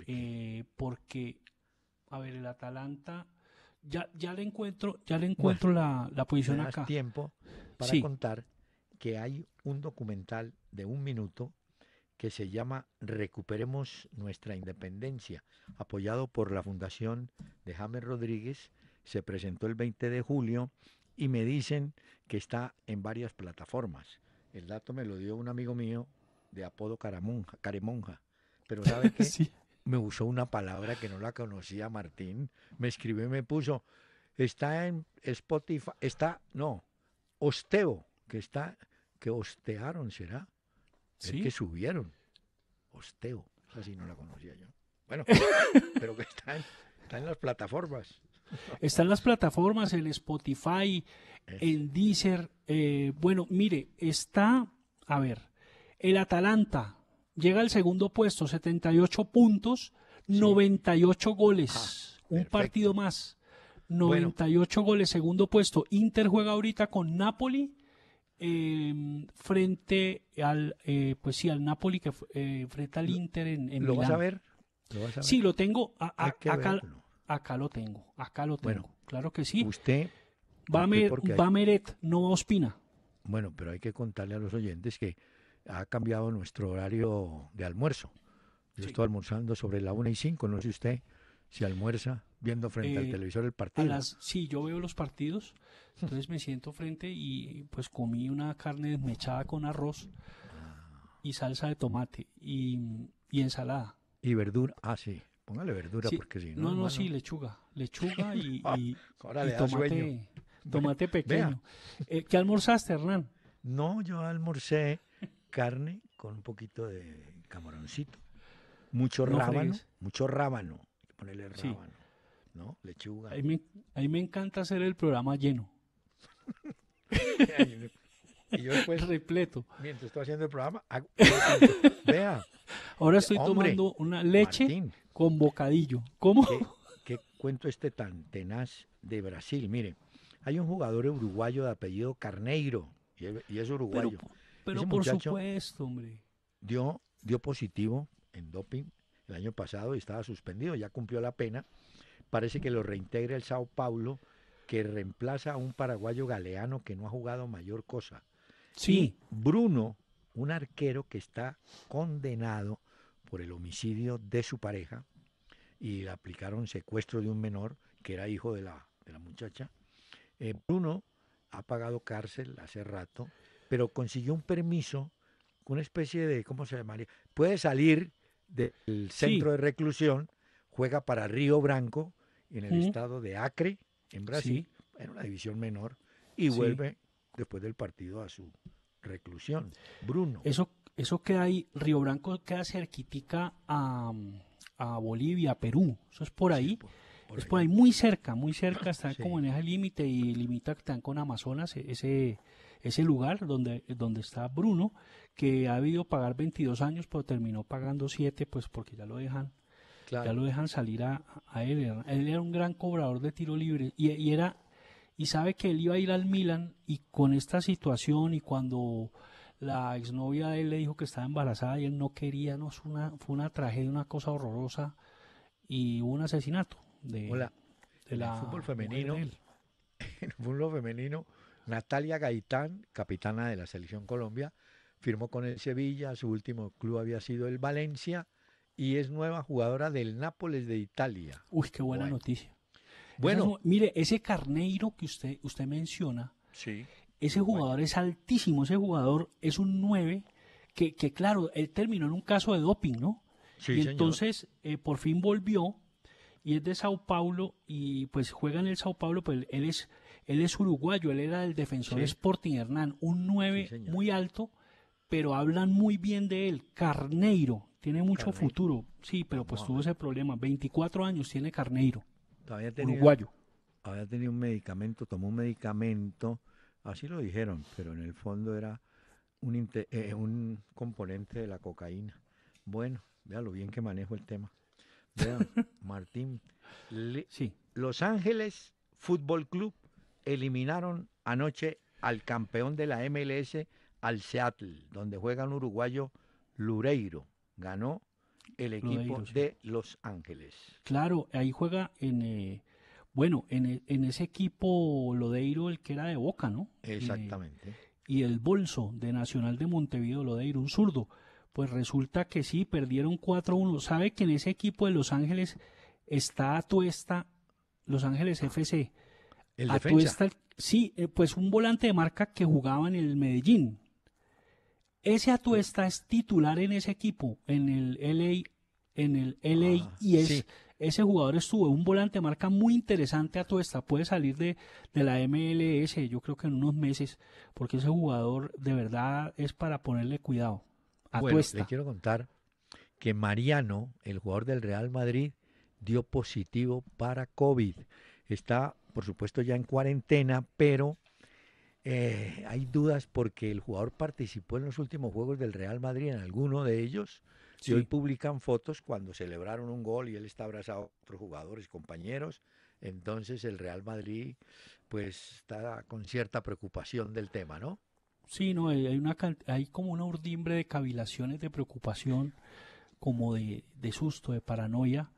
eh, porque, a ver, el Atalanta, ya, ya le encuentro, ya le encuentro la, posición acá. acá. tiempo para contar que hay un documental de un minuto que se llama Recuperemos nuestra independencia, apoyado por la Fundación de James Rodríguez. Se presentó el 20 de julio y me dicen que está en varias plataformas. El dato me lo dio un amigo mío de apodo Caramonja, Caremonja, pero ¿sabe que Me usó una palabra que no la conocía Martín, me escribió y me puso, está en Spotify, está, no, osteo, que está, que ostearon será, es que subieron. Osteo. Así no la conocía yo. Bueno, pero que está en, las plataformas. Están las plataformas, el Spotify, el Deezer. Eh, bueno, mire, está, a ver, el Atalanta llega al segundo puesto, 78 puntos, 98 goles, ah, un partido más. 98 goles, segundo puesto. Inter juega ahorita con Napoli eh, frente al, eh, pues sí, al Napoli que eh, frente al Inter en, ¿Lo Vas a ver? ¿Lo Sí, lo tengo. acá, acá lo tengo. Acá lo tengo. claro que sí. Usted. Va, a Meret, no Ospina. Bueno, pero hay que contarle a los oyentes que ha cambiado nuestro horario de almuerzo. Yo estoy almorzando sobre la 1 y 5, no sé usted si almuerza viendo frente al eh, televisor el partido. sí, yo veo los partidos, entonces me siento frente y pues comí una carne desmechada con arroz y salsa de tomate y, ensalada. Y verdura, ah, sí. Póngale verdura porque si no. No, no, sí, lechuga. Lechuga y, tomate, tomate pequeño. Eh, ¿Qué almorzaste, Hernán? No, yo almorcé carne con un poquito de camaroncito. Mucho rábano, mucho rábano. rábano. Lechuga. Ahí me, me encanta hacer el programa lleno. y yo después, repleto. Mientras estoy haciendo el programa, vea. Ahora estoy tomando una leche con bocadillo. ¿Cómo? ¿Qué, cuento este tan tenaz de Brasil? Mire, hay un jugador uruguayo de apellido Carneiro, y, es uruguayo. Pero, por supuesto, hombre. Dio, dio positivo en doping el año pasado y estaba suspendido, ya cumplió la pena parece que lo reintegra el Sao Paulo, que reemplaza a un paraguayo galeano que no ha jugado mayor cosa. Sí. Bruno, un arquero que está condenado por el homicidio de su pareja y le aplicaron secuestro de un menor que era hijo de la, muchacha. Eh, Bruno ha pagado cárcel hace rato, pero consiguió un permiso, una especie de, ¿cómo se llamaría? Puede salir del centro de reclusión, juega para Río Branco en el estado de Acre, en Brasil, en una división menor, y vuelve después del partido a su reclusión. Bruno. Eso, eso queda ahí, Río Branco queda cerquitica a, a Bolivia, Perú, eso es por ahí. es por ahí muy cerca, muy cerca, está como en ese límite y limita están con Amazonas, e-, ese, ese lugar donde, donde está Bruno, que ha debido pagar 22 años, pero terminó pagando 7, pues porque ya lo dejan ya lo dejan salir a, él. Él era un gran cobrador de tiro libre y, era y sabe que él iba a ir al Milan y con esta situación y cuando la exnovia de él le dijo que estaba embarazada y él no quería, no, fue una, fue una tragedia, una cosa horrorosa y un asesinato de, Hola. de la fútbol femenino. En el fútbol femenino, Natalia Gaitán, capitana de la selección Colombia, firmó con el Sevilla, su último club había sido el Valencia y es nueva jugadora del Nápoles de Italia. Uy, qué buena noticia. Bueno, mire, ese Carneiro que usted, usted menciona, sí, ese jugador es altísimo, ese jugador es un 9, que, que, claro, él terminó en un caso de doping, ¿no? Sí, y entonces eh, por fin volvió y es de Sao Paulo y pues juega en el Sao Paulo, pues él es, él es uruguayo, él era el defensor Sporting Hernán, un 9 muy alto, pero hablan muy bien de él, Carneiro tiene mucho futuro, sí, pero pues tuvo ese problema. 24 años tiene Carneiro, uruguayo. Había tenido un medicamento, tomó un medicamento, así lo dijeron, pero en el fondo era un, eh, eh, un componente de la cocaína. Bueno, vea lo bien que manejo el tema. Vean, Martín, Los Ángeles Fútbol Club eliminaron anoche al campeón de la MLS, al Seattle, donde juega un uruguayo Lureiro ganó el equipo de Los Ángeles. Claro, ahí juega en... Eh, bueno, en, eh, en, ese equipo Lodeiro, el que era de Boca, ¿no? Eh, Exactamente. y el bolso de Nacional de Montevideo, Lodeiro, un zurdo. Pues resulta que sí, perdieron 4-1. ¿Sabe que en ese equipo de Los Ángeles está Atuesta, Los Ángeles ah, FC? El sí, pues un volante de marca que jugaba en el Medellín, ese Atuesta es titular en ese equipo, en el LA, en el LA ah, y ese jugador estuvo un volante marca muy interesante Atuesta, puede salir de, de la MLS, yo creo que en unos meses, porque ese jugador de verdad es para ponerle cuidado. Atuesta. Bueno, le quiero contar que Mariano, el jugador del Real Madrid, dio positivo para COVID. Está, por supuesto, ya en cuarentena, pero eh, hay dudas porque el jugador participó en los últimos juegos del Real Madrid, en alguno de ellos. Y hoy publican fotos cuando celebraron un gol y él está abrazado a otros jugadores, compañeros. Entonces el Real Madrid pues está con cierta preocupación del tema, ¿no? Sí, no, hay, una, hay como una urdimbre de cavilaciones, de preocupación, como de, susto, de paranoia,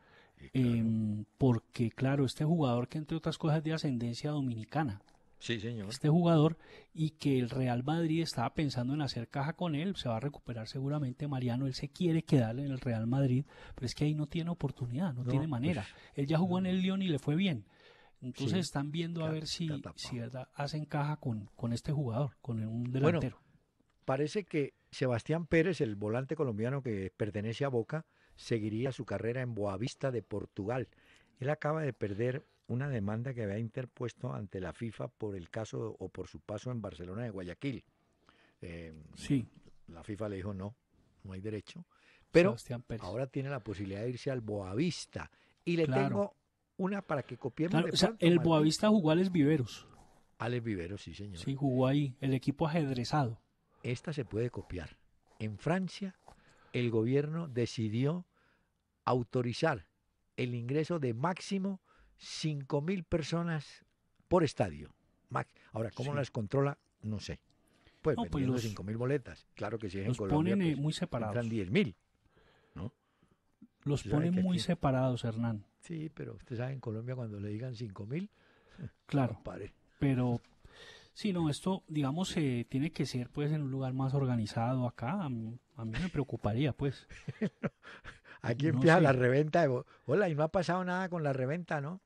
em, porque claro, este jugador que entre otras cosas es de ascendencia dominicana, Sí, señor. Este jugador y que el Real Madrid estaba pensando en hacer caja con él, se va a recuperar seguramente Mariano, él se quiere quedar en el Real Madrid, pero es que ahí no tiene oportunidad, no, tiene pues, manera. él ya jugó en el Lyon y le fue bien. Entonces están viendo a ver si, si hacen caja con, con este jugador, con un delantero. parece que Sebastián Pérez, el volante colombiano que pertenece a Boca, seguiría su carrera en Boavista de Portugal. Él acaba de perder una demanda que había interpuesto ante la FIFA por el caso o por su paso en Barcelona de Guayaquil. Eh, sí. La FIFA le dijo no, no hay derecho. Pero ahora tiene la posibilidad de irse al Boavista. Y le tengo una para que copiemos. el Boavista jugó a Alex Viveros. Alex Viveros, sí, señor. Sí, jugó ahí, el equipo ajedrezado. Esta se puede copiar. En Francia, el gobierno decidió autorizar el ingreso de máximo 5.000 personas por estadio. Ahora, ¿cómo las controla? No sé. Pues, no, pues 5.000 boletas. Claro que si es en Colombia, ponen eh, pues, muy separados. entran 10.000. ¿no? Los ponen muy separados, Hernán. Sí, pero usted sabe, en Colombia cuando le digan 5.000... Claro, no, pero... Sí, no, esto, digamos, eh, tiene que ser pues en un lugar más organizado acá. A mí, me preocuparía, pues. Aquí empieza la reventa. Hola, y no ha pasado nada con la reventa, ¿no?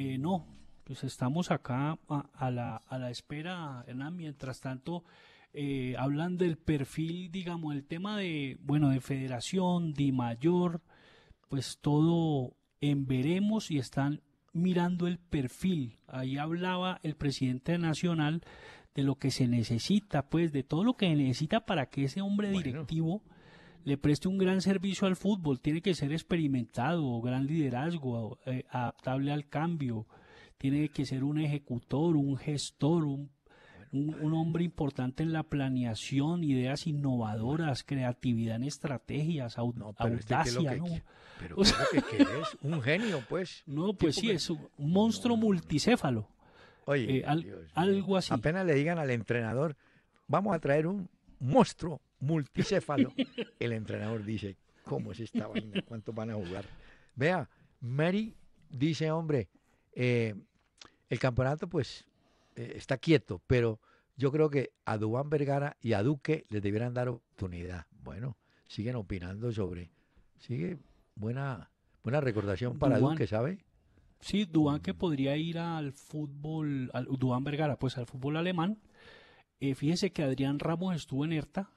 Eh, no, pues estamos acá a, la, a la espera, Hernán. Mientras tanto, eh, hablan del perfil, digamos, el tema de, bueno, de federación, de mayor, pues todo en veremos y están mirando el perfil. Ahí hablaba el presidente nacional de lo que se necesita, pues, de todo lo que necesita para que ese hombre directivo le preste un gran servicio al fútbol. Tiene que ser experimentado, gran liderazgo, eh, adaptable al cambio. Tiene que ser un ejecutor, un gestor, un, hombre importante en la planeación, ideas innovadoras, creatividad en estrategias, audacia. es un genio, pues. No, pues sí, es un monstruo multicéfalo. Oye, eh, algo así. Apenas le digan al entrenador, vamos a traer un monstruo multicéfalo. El entrenador dice, ¿cómo es esta vaina? ¿cuánto van a jugar? Vea, Mary dice, hombre, eh, el campeonato pues eh, está quieto, pero yo creo que a Dubán Vergara y a Duque les debieran dar oportunidad. Bueno, siguen opinando sobre, sigue buena, buena recordación para Duque, ¿sabe? Sí, Dubán que podría ir al fútbol, al, Dubán Vergara, pues al fútbol alemán. Eh, fíjese que Adrián Ramos estuvo en ERTA,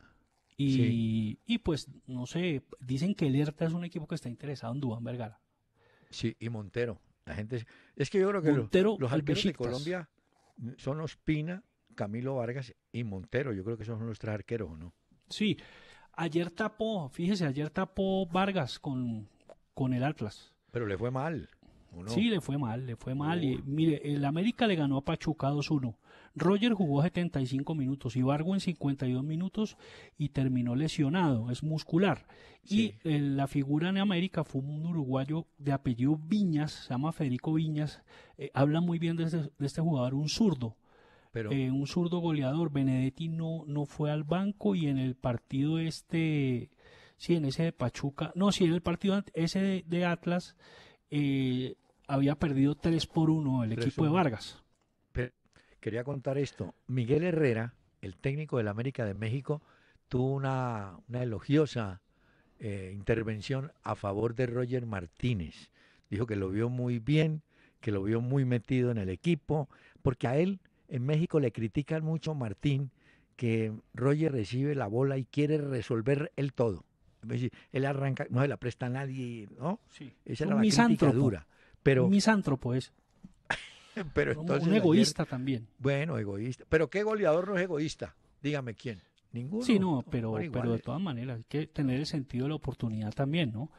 y, pues, no sé, dicen que el es un equipo que está interesado en Dubán Vergara. Sí, y Montero. La gente. Es que yo creo que los, los arqueros de Colombia son Ospina, Camilo Vargas y Montero. Yo creo que esos son nuestros arqueros, ¿no? Sí. Ayer tapó, fíjese, ayer tapó Vargas con, con el Atlas. Pero le fue mal. Sí, le fue mal, le fue mal. Oh. Y, mire, el América le ganó a Pachuca 2-1. Roger jugó 75 minutos, Ibargo en 52 minutos y terminó lesionado, es muscular. Y eh, la figura en América fue un uruguayo de apellido Viñas, se llama Federico Viñas, eh, habla muy bien este, de este, jugador, un zurdo. Pero... Eh, un zurdo goleador, Benedetti no, no fue al banco y en el partido este, sí, en ese de Pachuca, no, sí, en el partido ese de, Atlas, había perdido 3 por 1 el equipo de Vargas. quería contar esto. Miguel Herrera, el técnico del América de México, tuvo una, elogiosa eh, intervención a favor de Roger Martínez. Dijo que lo vio muy bien, que lo vio muy metido en el equipo, porque a él en México le critican mucho Martín que Roger recibe la bola y quiere resolver el todo. Es decir, él arranca, no se la presta a nadie, ¿no? Sí. Esa era la crítica dura. Pero, un misántropo es. pero entonces, un egoísta también. Bueno, egoísta. Pero ¿qué goleador no es egoísta? Dígame quién. Ninguno. Sí, no, pero, pero de todas maneras hay que tener el sentido de la oportunidad también, ¿no?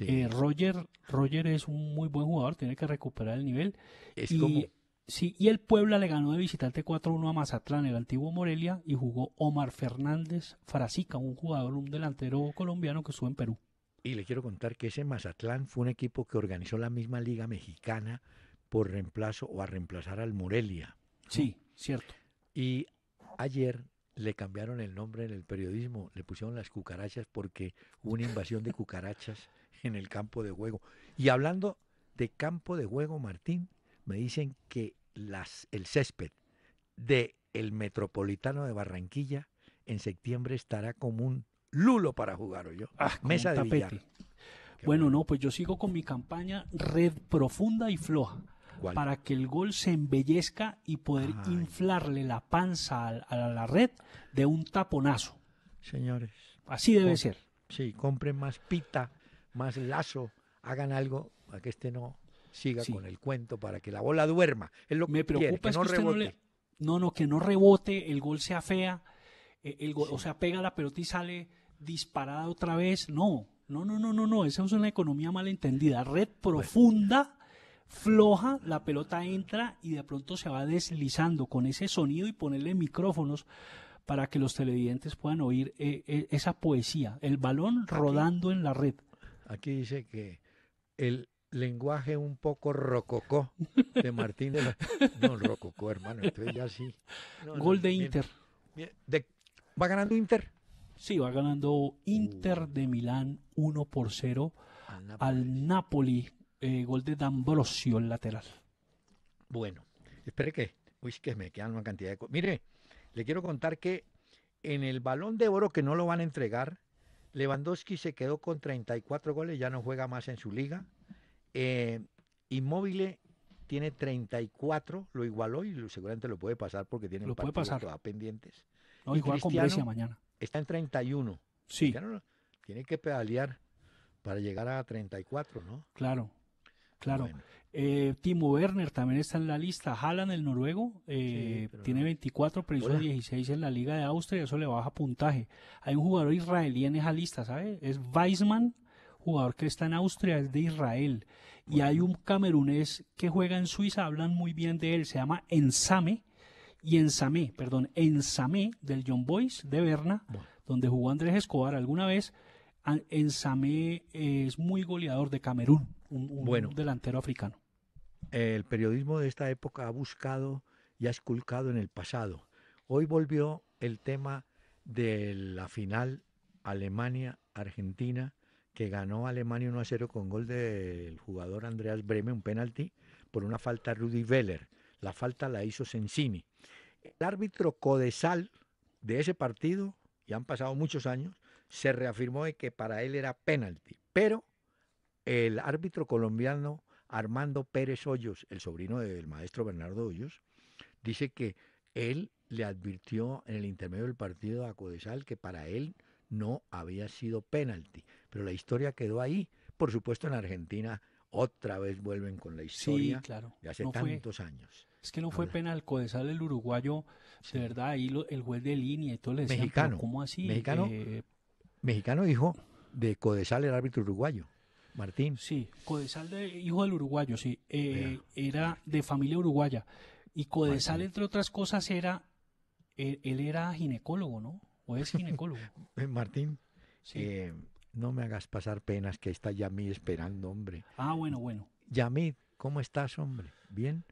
Eh, Roger, Roger es un muy buen jugador, tiene que recuperar el nivel. Es y, como... Sí, y el Puebla le ganó de visitante 4-1 a Mazatlán, el antiguo Morelia, y jugó Omar Fernández Farasica, un jugador, un delantero colombiano que estuvo en Perú. Y le quiero contar que ese Mazatlán fue un equipo que organizó la misma Liga Mexicana por reemplazo o a reemplazar al Morelia. Sí, cierto. Y ayer le cambiaron el nombre en el periodismo, le pusieron las cucarachas porque hubo una invasión de cucarachas en el campo de juego. Y hablando de campo de juego, Martín, me dicen que las, el césped de el Metropolitano de Barranquilla en septiembre estará como un Lulo para jugar, yo. Ah, Mesa de tapete. Bueno, no, pues yo sigo con mi campaña red profunda y floja. Para que el gol se embellezca y poder inflarle la panza a, la red de un taponazo. Señores. Así debe ser. Sí, compren más pita, más lazo, hagan algo para que este no siga con el cuento, para que la bola duerma. lo Me preocupa no rebote. no, no, que no rebote, el gol sea fea e-, o sea, pega la pelota y sale disparada otra vez. No, no, no, no, no, no. Esa es una economía malentendida. Red profunda, floja, la pelota entra y de pronto se va deslizando con ese sonido y ponerle micrófonos para que los televidentes puedan oír eh, eh, esa poesía, el balón rodando en la red. Aquí dice que el lenguaje un poco rococó de Martín de la... No, rococó, hermano, entonces ya sí. Gol de Inter. de ¿Va ganando Inter? Sí, va ganando Inter de Milán 1 por 0 al Napoli. Eh, gol de D'Ambrosio, en lateral. Bueno, espere que. Uy, que me quedan una cantidad de cosas. Mire, le quiero contar que en el balón de oro que no lo van a entregar, Lewandowski se quedó con 34 goles, ya no juega más en su liga. Eh, Inmóvil tiene 34, lo igualó y seguramente lo puede pasar porque tiene lo un puede pasar. pendientes y, con mañana. Está en 31. Sí. tiene que pedalear para llegar a 34, ¿no? Claro, claro. Eh, Timo Werner también está en la lista. Haaland, el noruego, eh, tiene 24, pero hizo 16 en la Liga de Austria, eso le baja puntaje. Hay un jugador israelí en esa lista, ¿sabe? Es Weisman, jugador que está en Austria, es de Israel. Y hay un camerunés que juega en Suiza, hablan muy bien de él, se llama Ensame, y en Samé, perdón, en Samé del John Boyce de Berna, donde jugó Andrés Escobar alguna vez, en Samé eh, es muy goleador de Camerún, un, delantero africano. El periodismo de esta época ha buscado y ha esculcado en el pasado. Hoy volvió el tema de la final Alemania-Argentina, que ganó Alemania 1 a 0 con gol del jugador Andreas Breme, un penalti, por una falta a Rudy Veller. La falta la hizo Sensini el árbitro codesal de ese partido, y han pasado muchos años, se reafirmó de que para él era penalti. Pero el árbitro colombiano Armando Pérez Hoyos, el sobrino del maestro Bernardo Hoyos, dice que él le advirtió en el intermedio del partido a Codesal que para él no había sido penalti. Pero la historia quedó ahí. Por supuesto, en Argentina otra vez vuelven con la historia sí, claro. de hace tantos años. Es que no fue penal, Codesal el uruguayo, de verdad, ahí el juez de línea y todo le decía, ¿cómo así? Mexicano, eh, mexicano hijo de Codesal el árbitro uruguayo. Martín. Sí, Codesal, hijo del uruguayo, sí. Eh, era de familia uruguaya. Y Codesal, entre otras cosas, era. Eh, él, era ginecólogo, ¿no? O es ginecólogo. Martín. Sí no me hagas pasar penas, que está Yamid esperando, hombre. Ah, bueno, bueno. Yamit, ¿cómo estás, hombre? ¿Bien?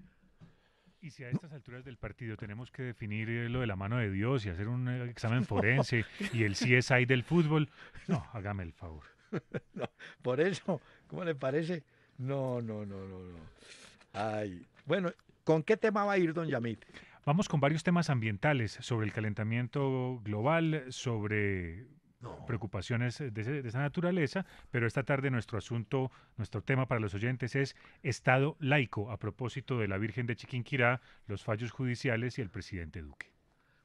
Y si a estas alturas del partido tenemos que definir eh, lo de la mano de Dios y hacer un eh, examen forense y el CSI del fútbol, no, hágame el favor. por eso, ¿cómo le parece? No, no, no, no, no. Ay, bueno, ¿con qué tema va a ir don Yamit? Vamos con varios temas ambientales sobre el calentamiento global, sobre preocupaciones eh, de, esa naturaleza, pero esta tarde nuestro asunto, nuestro tema para los oyentes es Estado laico, a propósito de la Virgen de Chiquinquirá, los fallos judiciales y el presidente Duque.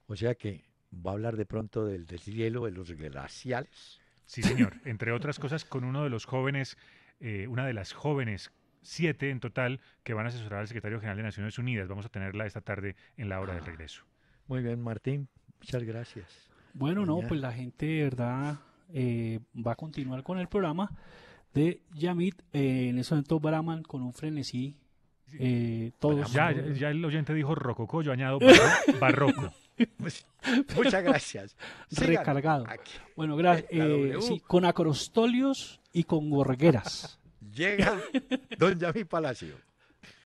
O sea que va a hablar de pronto del deshielo de los glaciales. Sí, señor. Entre otras cosas, con uno de los jóvenes, eh, una de las jóvenes siete en total que van a asesorar al secretario general de Naciones Unidas. Vamos a tenerla esta tarde en la hora de del ah, regreso. Muy bien, Martín. Muchas gracias. Bueno, no, pues la gente de verdad eh, va a continuar con el programa de Yamit. Eh, en ese momento, Brahman con un frenesí. Eh, todos. Ya, el oyente dijo rococo, yo añado barroco. Muchas gracias. Recargado. Bueno, gracias. Sí, con acrostolios y con gorgueras. Llega Don Yamit Palacio.